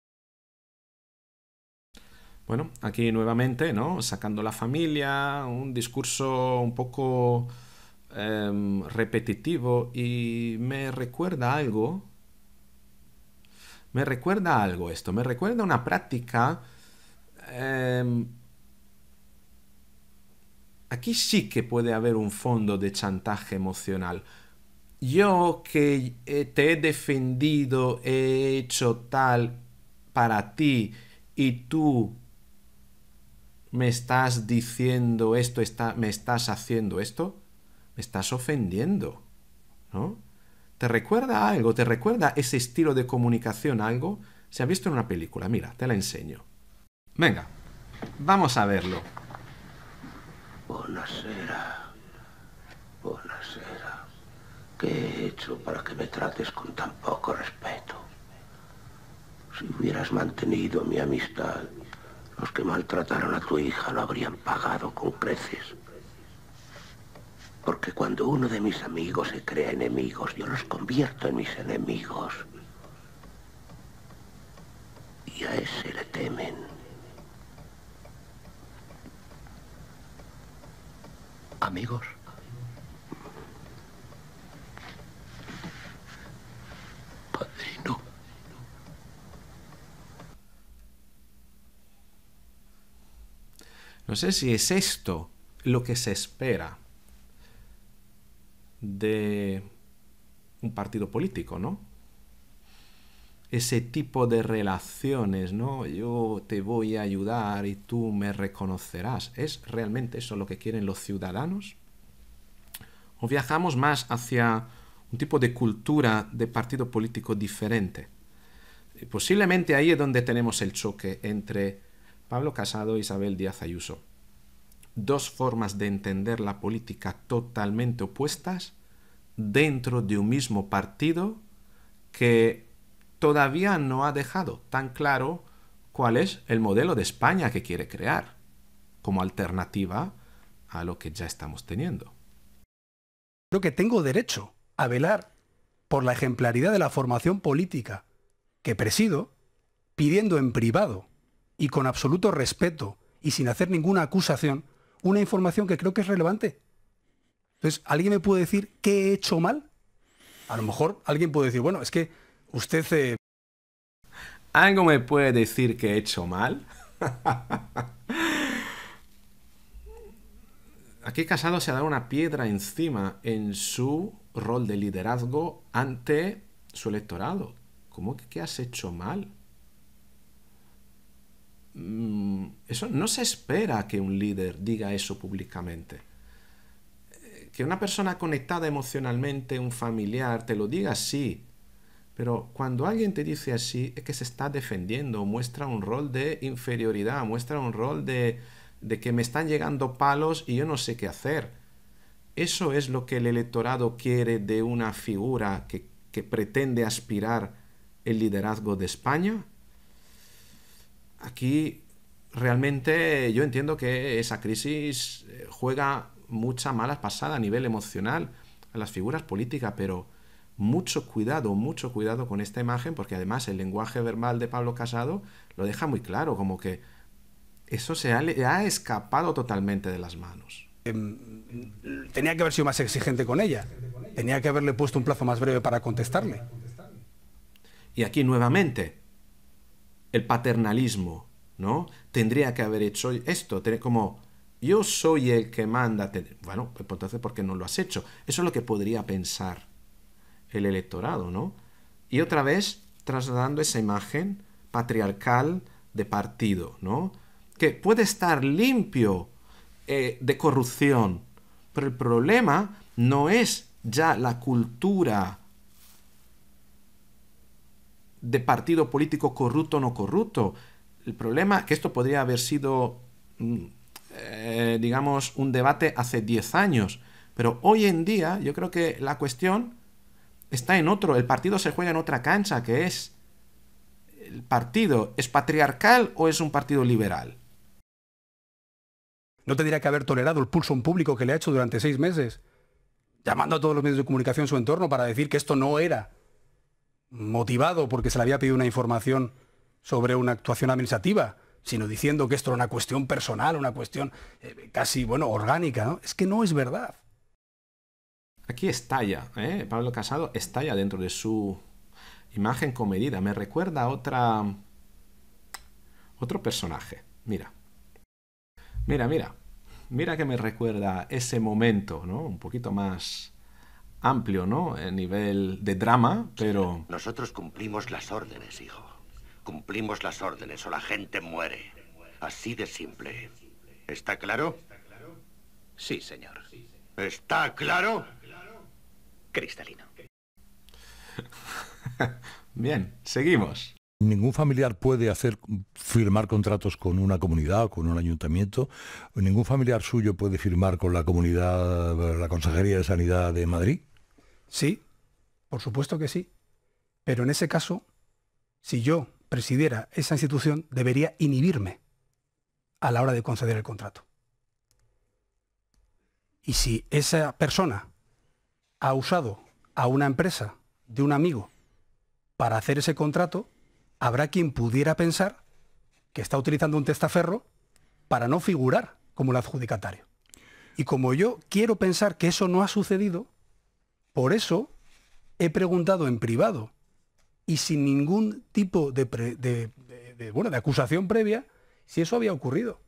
bueno, aquí nuevamente, ¿no? Sacando la familia, un discurso un poco em, repetitivo y me recuerda algo. Me recuerda algo esto, me recuerda una práctica. Em, aquí sí que puede haber un fondo de chantaje emocional. Yo que te he defendido, he hecho tal para ti y tú me estás diciendo esto, está, me estás haciendo esto, me estás ofendiendo, ¿no? ¿Te recuerda algo? ¿Te recuerda ese estilo de comunicación algo? Se ha visto en una película, mira, te la enseño. Venga, vamos a verlo. Buenasera, buenasera. ¿Qué he hecho para que me trates con tan poco respeto? Si hubieras mantenido mi amistad, los que maltrataron a tu hija lo habrían pagado con creces. Porque cuando uno de mis amigos se crea enemigos, yo los convierto en mis enemigos. Y a ese le temen. Amigos. No sé si es esto lo que se espera de un partido político, ¿no? Ese tipo de relaciones, ¿no? Yo te voy a ayudar y tú me reconocerás. ¿Es realmente eso lo que quieren los ciudadanos? ¿O viajamos más hacia un tipo de cultura de partido político diferente? Posiblemente ahí es donde tenemos el choque entre Pablo Casado e Isabel Díaz Ayuso. Dos formas de entender la política totalmente opuestas dentro de un mismo partido que todavía no ha dejado tan claro cuál es el modelo de España que quiere crear como alternativa a lo que ya estamos teniendo. Creo que tengo derecho a velar por la ejemplaridad de la formación política que presido, pidiendo en privado y con absoluto respeto y sin hacer ninguna acusación una información que creo que es relevante. Entonces, ¿alguien me puede decir qué he hecho mal? A lo mejor alguien puede decir, bueno, es que usted... Eh, ¿Algo me puede decir que he hecho mal? Aquí Casado se ha dado una piedra encima en su rol de liderazgo ante su electorado. ¿Cómo que qué has hecho mal? Mm, eso no se espera que un líder diga eso públicamente. Eh, que una persona conectada emocionalmente, un familiar, te lo diga así. Pero cuando alguien te dice así, es que se está defendiendo, muestra un rol de inferioridad, muestra un rol de, que me están llegando palos y yo no sé qué hacer. Eso es lo que el electorado quiere de una figura que pretende aspirar el liderazgo de España aquí realmente yo entiendo que esa crisis eh, juega mucha mala pasada a nivel emocional a las figuras políticas, pero mucho cuidado, mucho cuidado con esta imagen, porque además el lenguaje verbal de Pablo Casado lo deja muy claro, como que eso se ha, ha escapado totalmente de las manos. Em, tenía que haber sido más exigente con ella, tenía que haberle puesto un plazo más breve para contestarle. Y aquí nuevamente, el paternalismo, ¿no? Tendría que haber hecho esto, como yo soy el que manda. Bueno, pues entonces, ¿por qué no lo has hecho? Eso es lo que podría pensar el electorado, ¿no? Y otra vez, trasladando esa imagen patriarcal de partido, ¿no? Que puede estar limpio eh, de corrupción, pero el problema no es ya la cultura de partido político corrupto o no corrupto. El problema es que esto podría haber sido, mm, eh, digamos, un debate hace 10 años. Pero hoy en día yo creo que la cuestión está en otro. El partido se juega en otra cancha, que es... ¿El partido es patriarcal o es un partido liberal? No tendría que haber tolerado el pulso en público que le ha hecho durante seis meses, llamando a todos los medios de comunicación en su entorno para decir que esto no era motivado porque se le había pedido una información sobre una actuación administrativa, sino diciendo que esto era una cuestión personal, una cuestión eh, casi, bueno, orgánica, ¿no? Es que no es verdad. Aquí estalla, ¿eh? Pablo Casado estalla dentro de su imagen comedida. Me recuerda a otra... otro personaje. Mira. Mira, mira. Mira que me recuerda ese momento, ¿no? Un poquito más amplio, ¿no? A nivel de drama, pero... Nosotros cumplimos las órdenes, hijo. Cumplimos las órdenes o la gente muere. Así de simple. ¿Está claro? Sí, señor. ¿Está claro? Cristalino. Bien, seguimos. Ningún familiar puede hacer firmar contratos con una comunidad o con un ayuntamiento. Ningún familiar suyo puede firmar con la comunidad, la Consejería de Sanidad de Madrid. Sí, por supuesto que sí. Pero en ese caso, si yo presidiera esa institución, debería inhibirme a la hora de conceder el contrato. Y si esa persona ha usado a una empresa de un amigo para hacer ese contrato, habrá quien pudiera pensar que está utilizando un testaferro para no figurar como el adjudicatario. Y como yo quiero pensar que eso no ha sucedido, por eso he preguntado en privado y sin ningún tipo de, de, acusación previa si eso había ocurrido.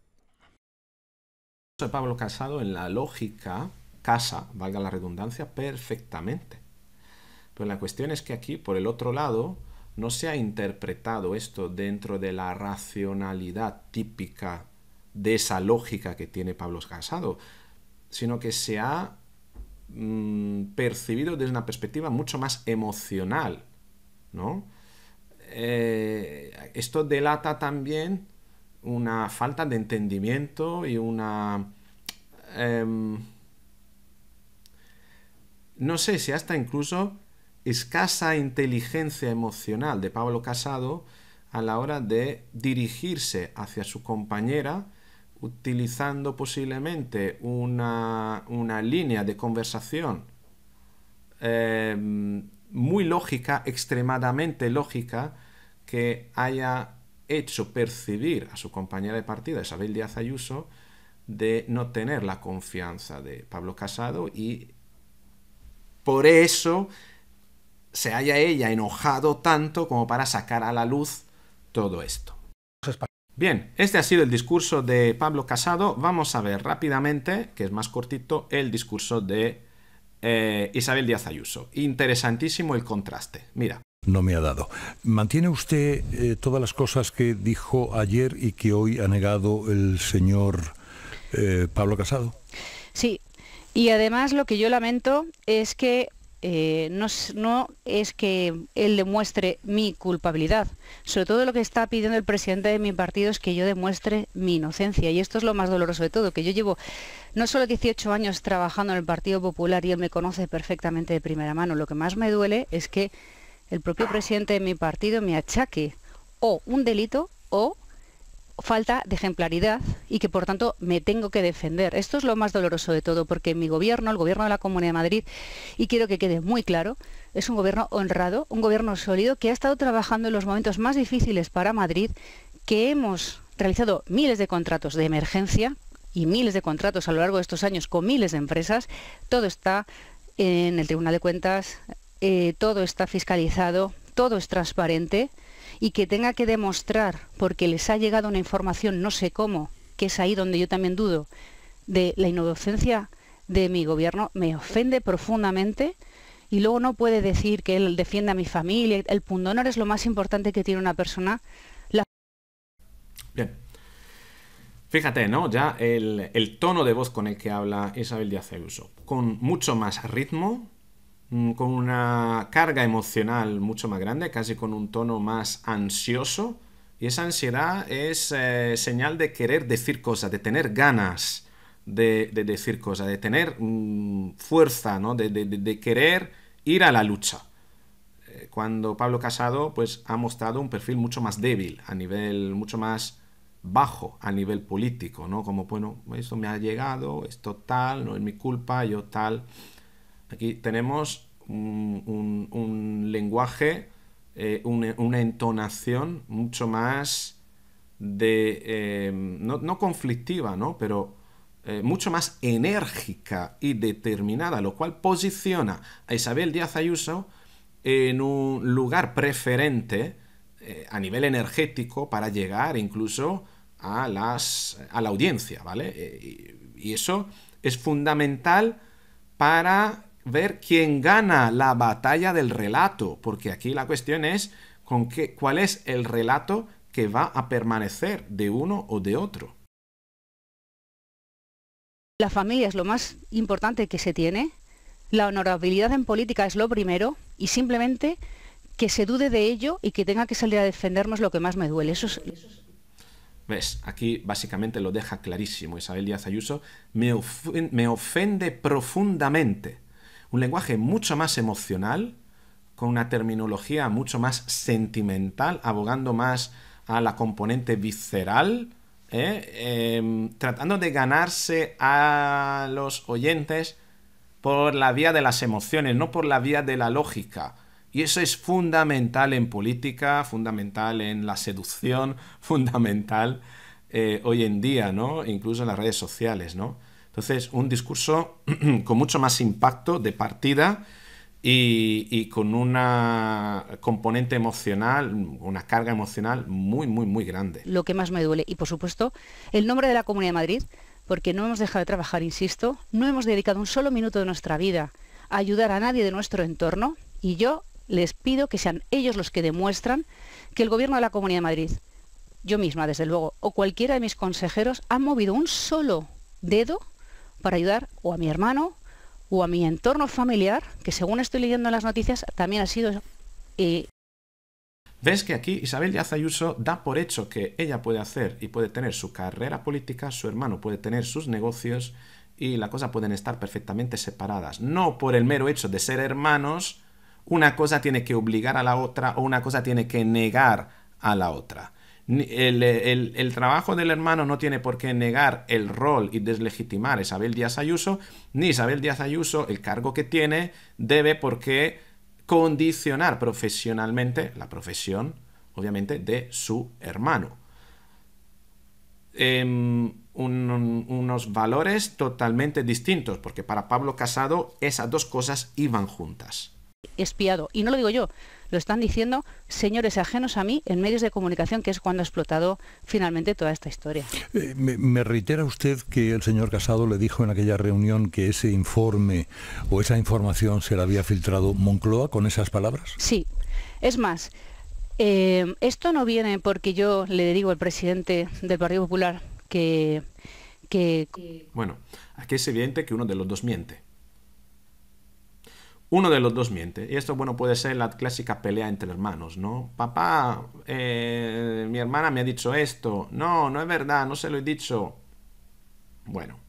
Pablo Casado en la lógica casa, valga la redundancia, perfectamente. Pero la cuestión es que aquí, por el otro lado, no se ha interpretado esto dentro de la racionalidad típica de esa lógica que tiene Pablo Casado, sino que se ha Mm, percibido desde una perspectiva mucho más emocional, ¿no? Eh, esto delata también una falta de entendimiento y una... Em, no sé si hasta incluso escasa inteligencia emocional de Pablo Casado a la hora de dirigirse hacia su compañera utilizando posiblemente una, línea de conversación em, muy lógica, extremadamente lógica, que haya hecho percibir a su compañera de partida, Isabel Díaz Ayuso, de no tener la confianza de Pablo Casado y por eso se haya ella enojado tanto como para sacar a la luz todo esto. Bien, este ha sido el discurso de Pablo Casado. Vamos a ver rápidamente, que es más cortito, el discurso de eh, Isabel Díaz Ayuso. Interesantísimo el contraste. Mira. No me ha dado. ¿Mantiene usted eh, todas las cosas que dijo ayer y que hoy ha negado el señor eh, Pablo Casado? Sí. Y además lo que yo lamento es que eh, no, no, es que él demuestre mi culpabilidad. Sobre todo lo que está pidiendo el presidente de mi partido es que yo demuestre mi inocencia. Y esto es lo más doloroso de todo, que yo llevo no solo 18 años trabajando en el Partido Popular y él me conoce perfectamente de primera mano. Lo que más me duele es que el propio presidente de mi partido me achaque o un delito o falta de ejemplaridad y que por tanto me tengo que defender. Esto es lo más doloroso de todo porque mi gobierno, el gobierno de la Comunidad de Madrid, y quiero que quede muy claro, es un gobierno honrado, un gobierno sólido que ha estado trabajando en los momentos más difíciles para Madrid, que hemos realizado miles de contratos de emergencia y miles de contratos a lo largo de estos años con miles de empresas. Todo está en el Tribunal de Cuentas, eh, todo está fiscalizado, todo es transparente y que tenga que demostrar, porque les ha llegado una información no sé cómo, que es ahí donde yo también dudo, de la inocencia de mi gobierno, me ofende profundamente y luego no puede decir que él defiende a mi familia. El pundonor es lo más importante que tiene una persona. Bien. Fíjate, ¿no? Ya el, tono de voz con el que habla Isabel Díaz con mucho más ritmo, Mm, con una carga emocional mucho más grande, casi con un tono más ansioso. Y esa ansiedad es eh, señal de querer decir cosas, de tener ganas de, decir cosas, de tener mm, fuerza, de, querer ir a la lucha. Eh, cuando Pablo Casado pues, ha mostrado un perfil mucho más débil, a nivel mucho más bajo a nivel político, Como, bueno, esto me ha llegado, esto tal, no es mi culpa, yo tal. Aquí tenemos un, lenguaje, eh, una, entonación mucho más em, no, conflictiva, ¿no? Pero eh, mucho más enérgica y determinada, lo cual posiciona a Isabel Díaz Ayuso en un lugar preferente eh, a nivel energético para llegar incluso a, las, a la audiencia, ¿vale? y eso es fundamental para ver quién gana la batalla del relato, porque aquí la cuestión es con qué, cuál es el relato que va a permanecer de uno o de otro. La familia es lo más importante que se tiene, la honorabilidad en política es lo primero y simplemente que se dude de ello y que tenga que salir a defendernos lo que más me duele. ¿Ves? Aquí básicamente lo deja clarísimo Isabel Díaz Ayuso. me ofende profundamente un lenguaje mucho más emocional, con una terminología mucho más sentimental, abogando más a la componente visceral, ¿eh? em, tratando de ganarse a los oyentes por la vía de las emociones, no por la vía de la lógica. Y eso es fundamental en política, fundamental en la seducción, fundamental eh, hoy en día, ¿no? Incluso en las redes sociales, ¿no? Entonces, un discurso con mucho más impacto de partida y, con una componente emocional, una carga emocional muy, muy, muy grande. Lo que más me duele, y por supuesto, el nombre de la Comunidad de Madrid, porque no hemos dejado de trabajar, insisto, no hemos dedicado un solo minuto de nuestra vida a ayudar a nadie de nuestro entorno, y yo les pido que sean ellos los que demuestran que el Gobierno de la Comunidad de Madrid, yo misma, desde luego, o cualquiera de mis consejeros, han movido un solo dedo para ayudar o a mi hermano o a mi entorno familiar, que según estoy leyendo en las noticias, también ha sido... Eh, Ves que aquí Isabel Yazayuso Ayuso da por hecho que ella puede hacer y puede tener su carrera política, su hermano puede tener sus negocios y la cosa pueden estar perfectamente separadas. No por el mero hecho de ser hermanos, una cosa tiene que obligar a la otra o una cosa tiene que negar a la otra. El, trabajo del hermano no tiene por qué negar el rol y deslegitimar a Isabel Díaz Ayuso, ni Isabel Díaz Ayuso, el cargo que tiene, debe por qué condicionar profesionalmente la profesión, obviamente, de su hermano. Em, unos valores totalmente distintos, porque para Pablo Casado esas dos cosas iban juntas espiado. Y no lo digo yo, lo están diciendo señores ajenos a mí en medios de comunicación, que es cuando ha explotado finalmente toda esta historia. Eh, me, reitera usted que el señor Casado le dijo en aquella reunión que ese informe o esa información se la había filtrado Moncloa con esas palabras? Sí. Es más, eh, esto no viene porque yo le digo al presidente del Partido Popular que... Bueno, aquí es evidente que uno de los dos miente uno de los dos miente. Y esto, bueno, puede ser la clásica pelea entre hermanos, ¿no? Papá, eh, mi hermana me ha dicho esto. No, no es verdad, no se lo he dicho. Bueno,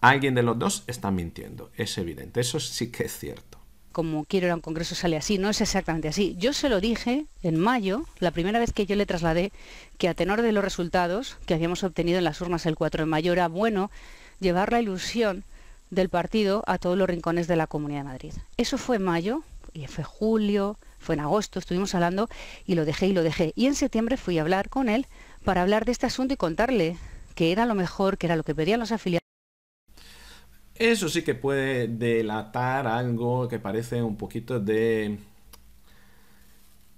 alguien de los dos está mintiendo, es evidente, eso sí que es cierto. Como quiero ir un congreso sale así, no es exactamente así. Yo se lo dije en mayo, la primera vez que yo le trasladé que a tenor de los resultados que habíamos obtenido en las urnas el 4 de mayo era bueno llevar la ilusión del partido a todos los rincones de la Comunidad de Madrid. Eso fue en mayo, y fue julio, fue en agosto, estuvimos hablando y lo dejé y lo dejé. Y en septiembre fui a hablar con él para hablar de este asunto y contarle que era lo mejor, que era lo que pedían los afiliados. Eso sí que puede delatar algo que parece un poquito de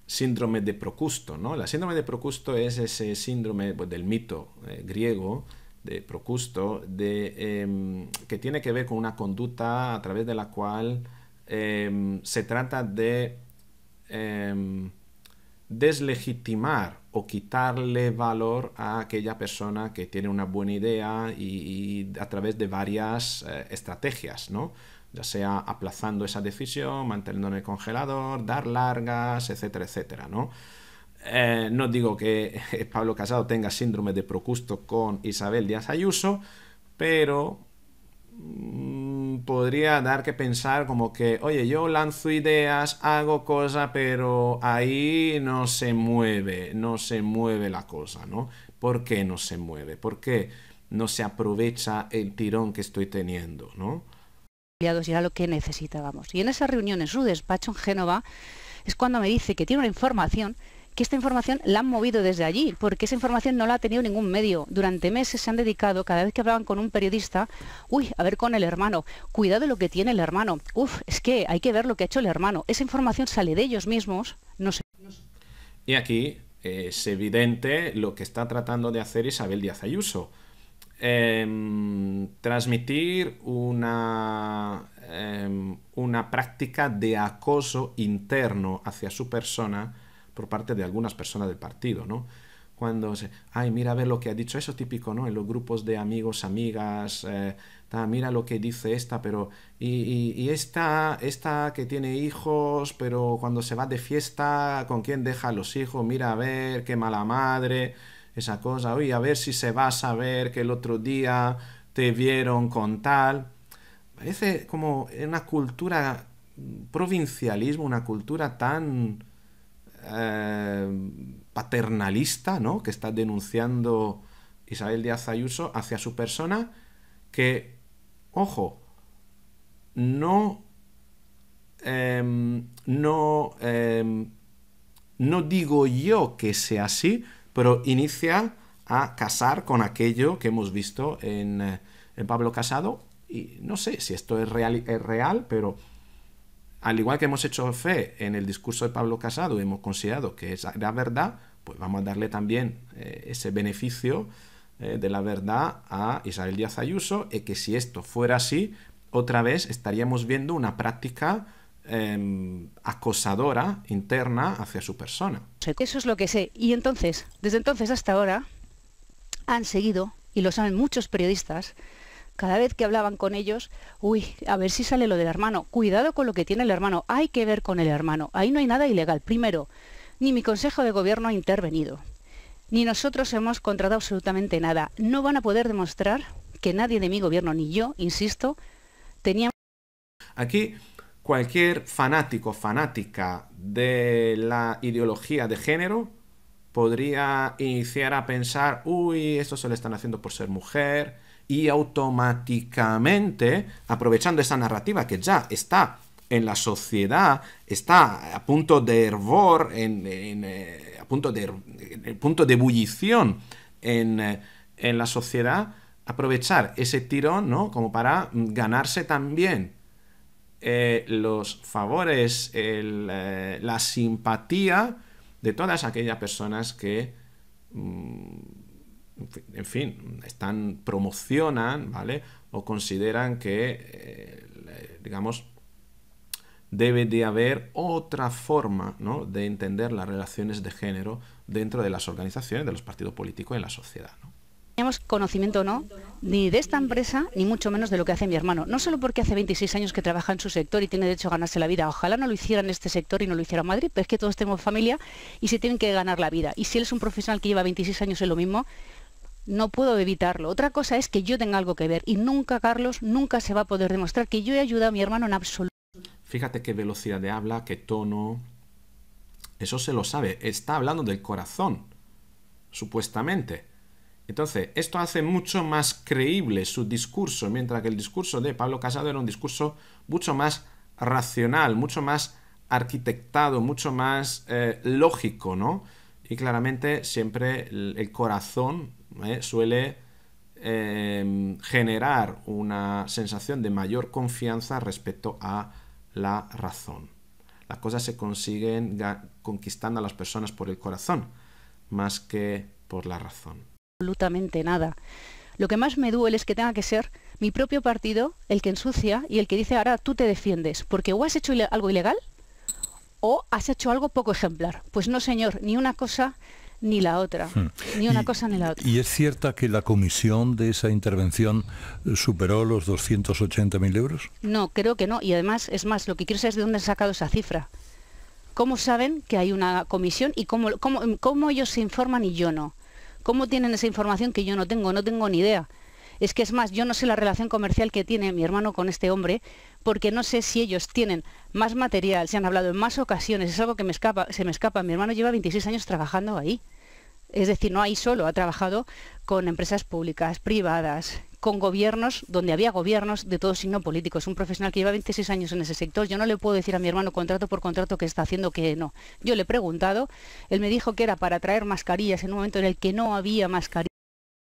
síndrome de Procusto, ¿no? La síndrome de Procusto es ese síndrome pues, del mito eh, griego de Procusto, em, que tiene que ver con una conducta a través de la cual em, se trata de em, deslegitimar o quitarle valor a aquella persona que tiene una buena idea y, a través de varias eh, estrategias, ¿no? ya sea aplazando esa decisión, manteniendo en el congelador, dar largas, etcétera, etcétera, ¿no? Eh, no digo que eh, Pablo Casado tenga síndrome de Procusto con Isabel Díaz Ayuso, pero mm, podría dar que pensar como que, oye, yo lanzo ideas, hago cosas, pero ahí no se mueve, no se mueve la cosa, ¿no? ¿Por qué no se mueve? ¿Por qué no se aprovecha el tirón que estoy teniendo, ¿no? Y era lo que necesitábamos. Y en esa reunión su despacho en Génova es cuando me dice que tiene una información que esta información la han movido desde allí, porque esa información no la ha tenido ningún medio. Durante meses se han dedicado, cada vez que hablaban con un periodista, uy, a ver con el hermano, cuidado lo que tiene el hermano, uf, es que hay que ver lo que ha hecho el hermano. Esa información sale de ellos mismos, no sé. Y aquí eh, es evidente lo que está tratando de hacer Isabel Díaz Ayuso. Em, transmitir una, em, una práctica de acoso interno hacia su persona por parte de algunas personas del partido, ¿no? Cuando se, ay, mira a ver lo que ha dicho, eso típico, ¿no? En los grupos de amigos, amigas, eh, mira lo que dice esta, pero, y, esta, esta que tiene hijos, pero cuando se va de fiesta, ¿con quién deja los hijos? Mira a ver, qué mala madre, esa cosa, oye, a ver si se va a saber que el otro día te vieron con tal. Parece como una cultura mm, provincialismo, una cultura tan eh, paternalista ¿no? que está denunciando Isabel Díaz Ayuso hacia su persona, que, ojo, no, em, no, em, no digo yo que sea así, pero inicia a casar con aquello que hemos visto en, eh, Pablo Casado. Y no sé si esto es real, es real pero al igual que hemos hecho fe en el discurso de Pablo Casado hemos considerado que es la verdad, pues vamos a darle también eh, ese beneficio eh, de la verdad a Isabel Díaz Ayuso, y que si esto fuera así, otra vez estaríamos viendo una práctica em, acosadora interna hacia su persona. Eso es lo que sé. Y entonces, desde entonces hasta ahora, han seguido, y lo saben muchos periodistas, cada vez que hablaban con ellos, uy, a ver si sale lo del hermano, cuidado con lo que tiene el hermano, hay que ver con el hermano, ahí no hay nada ilegal. Primero, ni mi Consejo de Gobierno ha intervenido, ni nosotros hemos contratado absolutamente nada. No van a poder demostrar que nadie de mi gobierno, ni yo, insisto, teníamos Aquí cualquier fanático, fanática de la ideología de género podría iniciar a pensar, uy, esto se le están haciendo por ser mujer, y automáticamente, aprovechando esa narrativa que ya está en la sociedad, está a punto de hervor, en, en, eh, a punto de, en punto de ebullición eh, en, la sociedad, aprovechar ese tirón, ¿no? Como para mm, ganarse también eh, los favores, la simpatía de todas aquellas personas que... Mm, en fin, están, promocionan, ¿vale? O consideran que, eh, digamos, debe de haber otra forma de entender las relaciones de género dentro de las organizaciones, de los partidos políticos y en la sociedad. ¿no? Tenemos conocimiento no, ni de esta empresa, ni mucho menos de lo que hace mi hermano. No solo porque hace 26 años que trabaja en su sector y tiene derecho a ganarse la vida. Ojalá no lo hiciera en este sector y no lo hiciera en Madrid, pero es que todos tenemos familia y se tienen que ganar la vida. Y si él es un profesional que lleva 26 años en lo mismo, no puedo evitarlo. Otra cosa es que yo tenga algo que ver y nunca, Carlos, nunca se va a poder demostrar que yo he ayudado a mi hermano en absoluto. Fíjate qué velocidad de habla, qué tono. Eso se lo sabe. Está hablando del corazón, supuestamente. Entonces, esto hace mucho más creíble su discurso, mientras que el discurso de Pablo Casado era un discurso mucho más racional, mucho más arquitectado, mucho más eh, lógico, ¿no? Y claramente siempre el corazón ¿eh? suele em, generar una sensación de mayor confianza respecto a la razón. Las cosas se consiguen conquistando a las personas por el corazón, más que por la razón. Absolutamente nada. Lo que más me duele es que tenga que ser mi propio partido el que ensucia y el que dice ahora tú te defiendes, porque o has hecho algo ilegal o has hecho algo poco ejemplar. Pues no, señor, ni una cosa ni la otra, hmm. ni una cosa ni la otra. Y es cierta que la comisión de esa intervención eh, superó los 280.000 euros? No, creo que no. Y además, es más, lo que quiero saber es de dónde han sacado esa cifra. ¿Cómo saben que hay una comisión y cómo, cómo, cómo ellos se informan y yo no? ¿Cómo tienen esa información que yo no tengo? No tengo ni idea. Es que es más, yo no sé la relación comercial que tiene mi hermano con este hombre, porque no sé si ellos tienen más material, se han hablado en más ocasiones, es algo que me escapa, se me escapa. Mi hermano lleva 26 años trabajando ahí. Es decir, no ahí solo, ha trabajado con empresas públicas, privadas, con gobiernos, donde había gobiernos de todo signo político. Es un profesional que lleva 26 años en ese sector. Yo no le puedo decir a mi hermano contrato por contrato que está haciendo, que no. Yo le he preguntado, él me dijo que era para traer mascarillas en un momento en el que no había mascarillas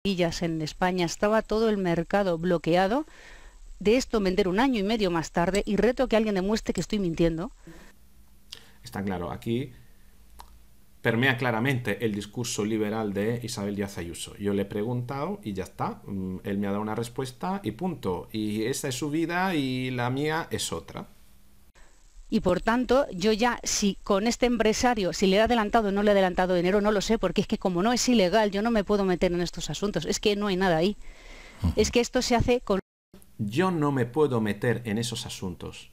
en España, estaba todo el mercado bloqueado. De esto vender un año y medio más tarde y reto que alguien demuestre que estoy mintiendo. Está claro, aquí permea claramente el discurso liberal de Isabel Díaz Ayuso. Yo le he preguntado y ya está, mm, él me ha dado una respuesta y punto. Y esa es su vida y la mía es otra y por tanto yo ya si con este empresario, si le he adelantado o no le he adelantado dinero, no lo sé, porque es que como no es ilegal, yo no me puedo meter en estos asuntos, es que no hay nada ahí. Es que esto se hace con... Yo no me puedo meter en esos asuntos.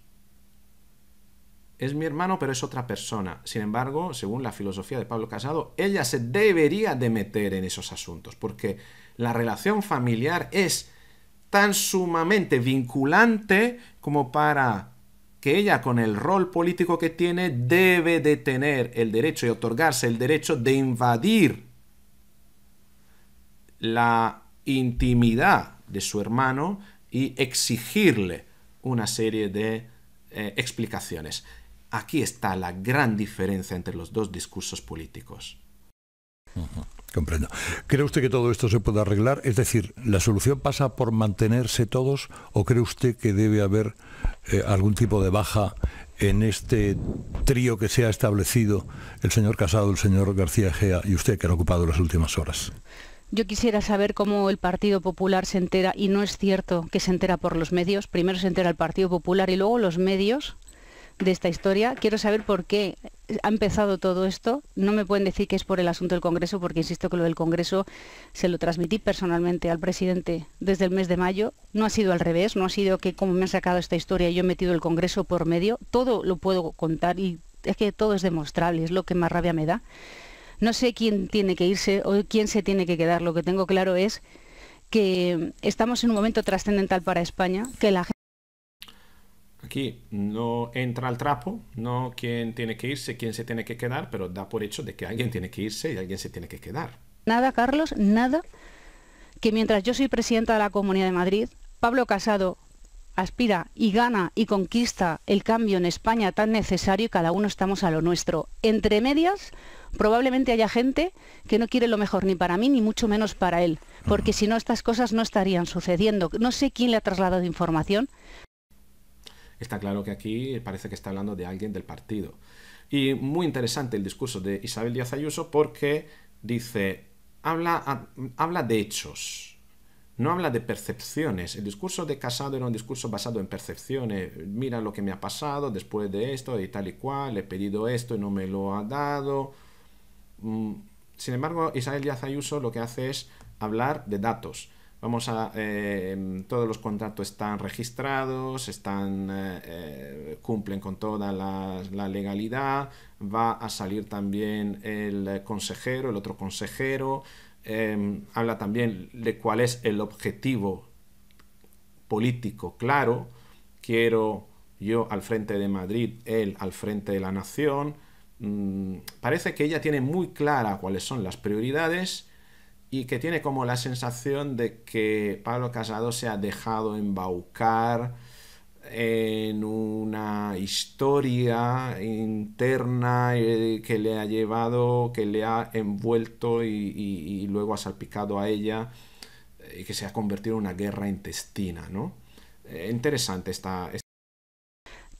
Es mi hermano, pero es otra persona. Sin embargo, según la filosofía de Pablo Casado, ella se debería de meter en esos asuntos, porque la relación familiar es tan sumamente vinculante como para que ella con el rol político que tiene debe de tener el derecho y otorgarse el derecho de invadir la intimidad de su hermano y exigirle una serie de eh, explicaciones. Aquí está la gran diferencia entre los dos discursos políticos. Comprendo. ¿Cree usted que todo esto se puede arreglar? Es decir, ¿la solución pasa por mantenerse todos o cree usted que debe haber eh, algún tipo de baja en este trío que se ha establecido el señor Casado, el señor García gea y usted que han ocupado las últimas horas? Yo quisiera saber cómo el Partido Popular se entera, y no es cierto que se entera por los medios, primero se entera el Partido Popular y luego los medios de esta historia. Quiero saber por qué ha empezado todo esto. No me pueden decir que es por el asunto del Congreso, porque insisto que lo del Congreso se lo transmití personalmente al presidente desde el mes de mayo. No ha sido al revés, no ha sido que como me han sacado esta historia yo he metido el Congreso por medio. Todo lo puedo contar y es que todo es demostrable, es lo que más rabia me da. No sé quién tiene que irse o quién se tiene que quedar. Lo que tengo claro es que estamos en un momento trascendental para España, que la Aquí no entra el trapo, no quién tiene que irse, quién se tiene que quedar, pero da por hecho de que alguien tiene que irse y alguien se tiene que quedar. Nada, Carlos, nada que mientras yo soy presidenta de la Comunidad de Madrid, Pablo Casado aspira y gana y conquista el cambio en España tan necesario y cada uno estamos a lo nuestro. Entre medias, probablemente haya gente que no quiere lo mejor ni para mí ni mucho menos para él, porque si no estas cosas no estarían sucediendo. No sé quién le ha trasladado información. Está claro que aquí parece que está hablando de alguien del partido. Y muy interesante el discurso de Isabel Díaz Ayuso porque dice, habla, habla de hechos, no habla de percepciones. El discurso de Casado era un discurso basado en percepciones. Mira lo que me ha pasado después de esto y tal y cual, he pedido esto y no me lo ha dado. Mm, sin embargo, Isabel Díaz Ayuso lo que hace es hablar de datos. Vamos a. Em, todos los contratos están registrados, están, eh, eh, cumplen con toda la, legalidad. Va a salir también el consejero, el otro consejero. Em, habla también de cuál es el objetivo político claro. Quiero yo al frente de Madrid, él al frente de la nación. Mm, parece que ella tiene muy clara cuáles son las prioridades y que tiene como la sensación de que Pablo Casado se ha dejado embaucar en una historia interna eh, que le ha llevado, que le ha envuelto y, luego ha salpicado a ella eh, y que se ha convertido en una guerra intestina, ¿no? Eh, interesante esta...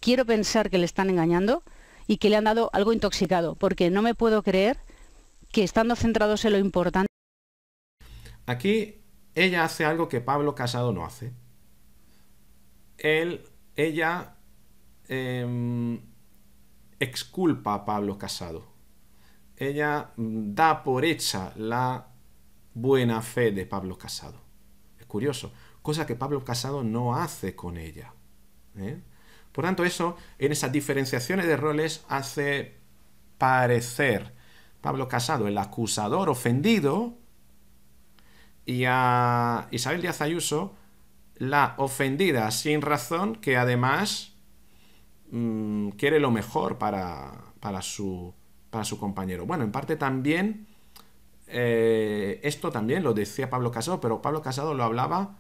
Quiero pensar que le están engañando y que le han dado algo intoxicado, porque no me puedo creer que estando centrados en lo importante... Aquí ella hace algo que Pablo Casado no hace. Él, ella eh, exculpa a Pablo Casado. Ella mm, da por hecha la buena fe de Pablo Casado. Es curioso, cosa que Pablo Casado no hace con ella. ¿eh? Por tanto, eso en esas diferenciaciones de roles hace parecer Pablo Casado el acusador ofendido y a Isabel Díaz Ayuso la ofendida sin razón que además mm, quiere lo mejor para, su, compañero. Bueno, en parte también, eh, esto también lo decía Pablo Casado, pero Pablo Casado lo hablaba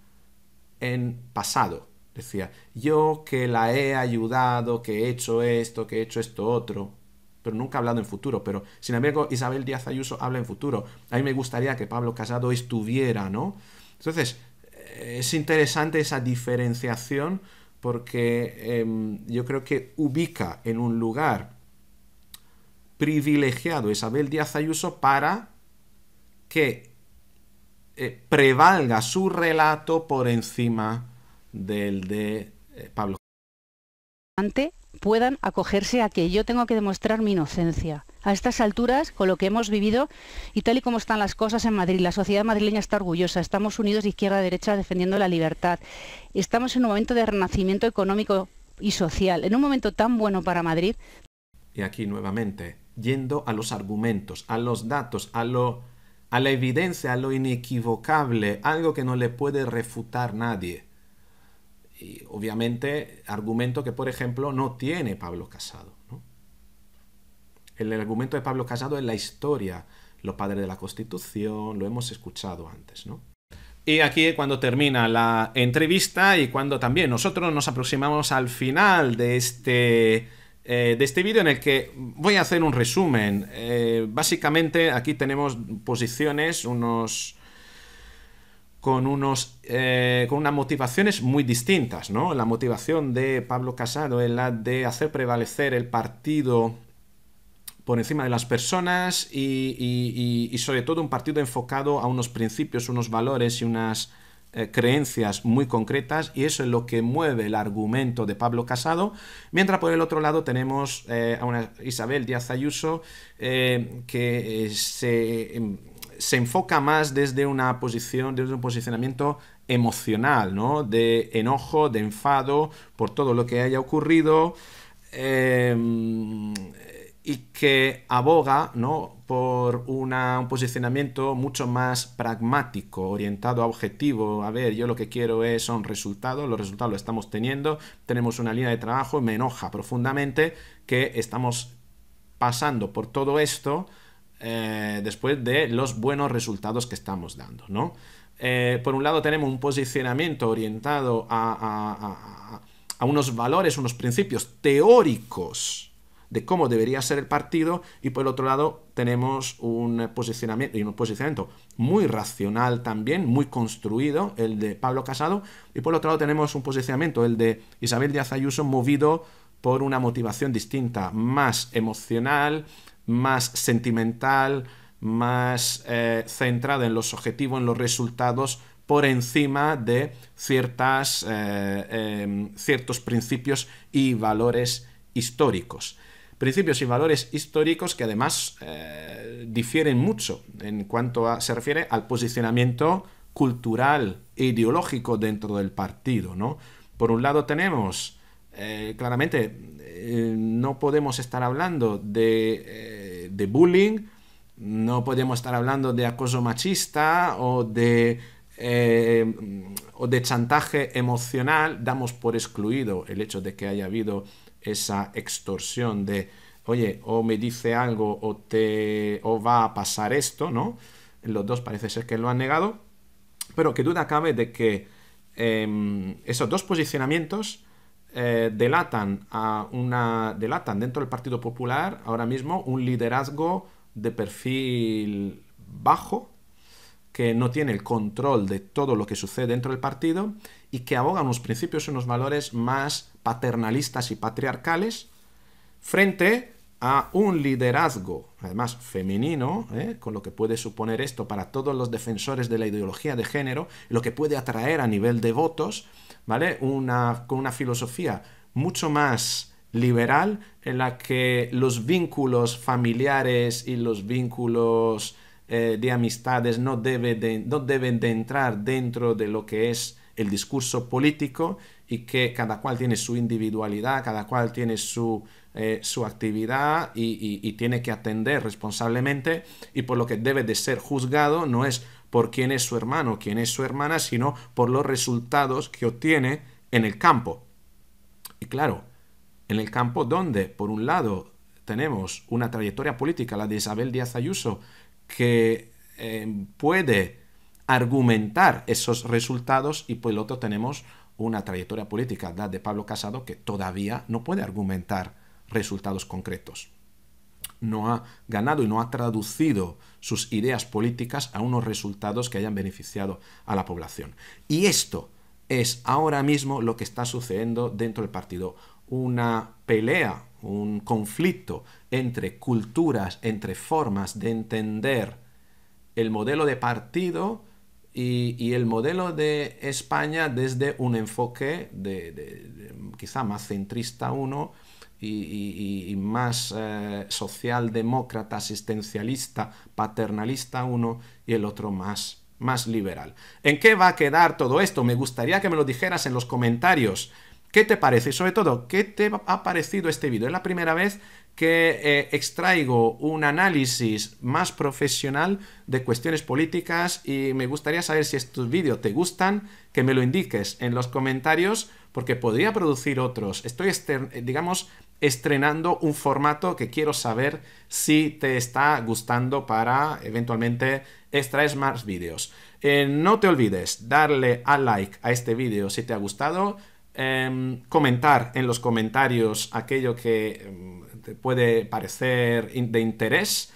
en pasado. Decía, yo que la he ayudado, que he hecho esto, que he hecho esto otro pero nunca ha hablado en futuro. Pero, sin embargo, Isabel Díaz Ayuso habla en futuro. A mí me gustaría que Pablo Casado estuviera, ¿no? Entonces, eh, es interesante esa diferenciación porque em, yo creo que ubica en un lugar privilegiado Isabel Díaz Ayuso para que eh, prevalga su relato por encima del de eh, Pablo puedan acogerse a que yo tengo que demostrar mi inocencia. A estas alturas, con lo que hemos vivido y tal y como están las cosas en Madrid, la sociedad madrileña está orgullosa, estamos unidos izquierda a derecha defendiendo la libertad, estamos en un momento de renacimiento económico y social, en un momento tan bueno para Madrid. Y aquí nuevamente, yendo a los argumentos, a los datos, a lo a la evidencia, a lo inequivocable, algo que no le puede refutar nadie. Y obviamente, argumento que, por ejemplo, no tiene Pablo Casado. El argumento de Pablo Casado es la historia, los padres de la Constitución, lo hemos escuchado antes, ¿no? Y aquí cuando termina la entrevista y cuando también nosotros nos aproximamos al final de este, eh, este vídeo en el que voy a hacer un resumen. Eh, básicamente aquí tenemos posiciones, unos con, unos, eh, con unas motivaciones muy distintas, ¿no? La motivación de Pablo Casado es la de hacer prevalecer el partido por encima de las personas y, sobre todo un partido enfocado a unos principios, unos valores y unas eh, creencias muy concretas y eso es lo que mueve el argumento de Pablo Casado, mientras por el otro lado tenemos eh, a una Isabel Díaz Ayuso que se em, se enfoca más desde una posición, desde un posicionamiento emocional, ¿no? De enojo, de enfado por todo lo que haya ocurrido em, y que aboga, por un posicionamiento mucho más pragmático, orientado a objetivo. A ver, yo lo que quiero es son resultados, los resultados los estamos teniendo, tenemos una línea de trabajo, me enoja profundamente que estamos pasando por todo esto eh, después de los buenos resultados que estamos dando, ¿no? Eh, por un lado tenemos un posicionamiento orientado a, a, unos valores, unos principios teóricos de cómo debería ser el partido y por el otro lado tenemos un posicionamiento, un posicionamiento muy racional también, muy construido, el de Pablo Casado, y por el otro lado tenemos un posicionamiento, el de Isabel Díaz Ayuso, movido por una motivación distinta, más emocional, más sentimental, más eh, centrada en los objetivos, en los resultados, por encima de ciertas, eh, em, ciertos principios y valores históricos. Principios y valores históricos que además eh, difieren mucho en cuanto a, se refiere al posicionamiento cultural e ideológico dentro del partido. ¿no? Por un lado tenemos, claramente, no podemos estar hablando de de bullying, no podemos estar hablando de acoso machista o de, eh, o de chantaje emocional. Damos por excluido el hecho de que haya habido esa extorsión de, oye, o me dice algo o, te, o va a pasar esto, ¿no? Los dos parece ser que lo han negado, pero que duda cabe de que em, esos dos posicionamientos eh, delatan, a una, delatan dentro del Partido Popular ahora mismo un liderazgo de perfil bajo, que no tiene el control de todo lo que sucede dentro del partido y que aboga unos principios y unos valores más paternalistas y patriarcales frente a un liderazgo, además femenino, eh, con lo que puede suponer esto para todos los defensores de la ideología de género, lo que puede atraer a nivel de votos, ¿vale? Una, con una filosofía mucho más liberal en la que los vínculos familiares y los vínculos eh, de amistades no, no deben de entrar dentro de lo que es el discurso político y que cada cual tiene su individualidad, cada cual tiene su, eh, actividad y, y, tiene que atender responsablemente y por lo que debe de ser juzgado no es por quién es su hermano, quién es su hermana, sino por los resultados que obtiene en el campo. Y claro, en el campo donde, por un lado, tenemos una trayectoria política, la de Isabel Díaz Ayuso, que eh, puede argumentar esos resultados y por el otro tenemos una trayectoria política, la de Pablo Casado, que todavía no puede argumentar resultados concretos no ha ganado y no ha traducido sus ideas políticas a unos resultados que hayan beneficiado a la población. Y esto es ahora mismo lo que está sucediendo dentro del partido. Una pelea, un conflicto entre culturas, entre formas de entender el modelo de partido y, el modelo de España desde un enfoque quizá más centrista uno, y, más eh, socialdemócrata, asistencialista, paternalista uno y el otro más, más liberal. ¿En qué va a quedar todo esto? Me gustaría que me lo dijeras en los comentarios. ¿Qué te parece? Y sobre todo, ¿qué te ha parecido este vídeo? Es la primera vez que eh, extraigo un análisis más profesional de cuestiones políticas y me gustaría saber si estos vídeos te gustan, que me lo indiques en los comentarios porque podría producir otros. Estoy, eh, digamos, estrenando un formato que quiero saber si te está gustando para eventualmente extraer más vídeos. Eh, no te olvides darle a like a este vídeo si te ha gustado, em, comentar en los comentarios aquello que em, te puede parecer de interés.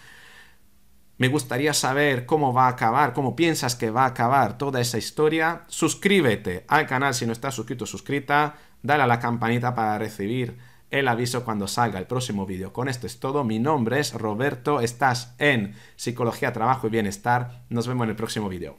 Me gustaría saber cómo va a acabar, cómo piensas que va a acabar toda esa historia. Suscríbete al canal si no estás suscrito, suscrita. Dale a la campanita para recibir el aviso cuando salga el próximo vídeo. Con esto es todo. Mi nombre es Roberto. Estás en Psicología, Trabajo y Bienestar. Nos vemos en el próximo vídeo.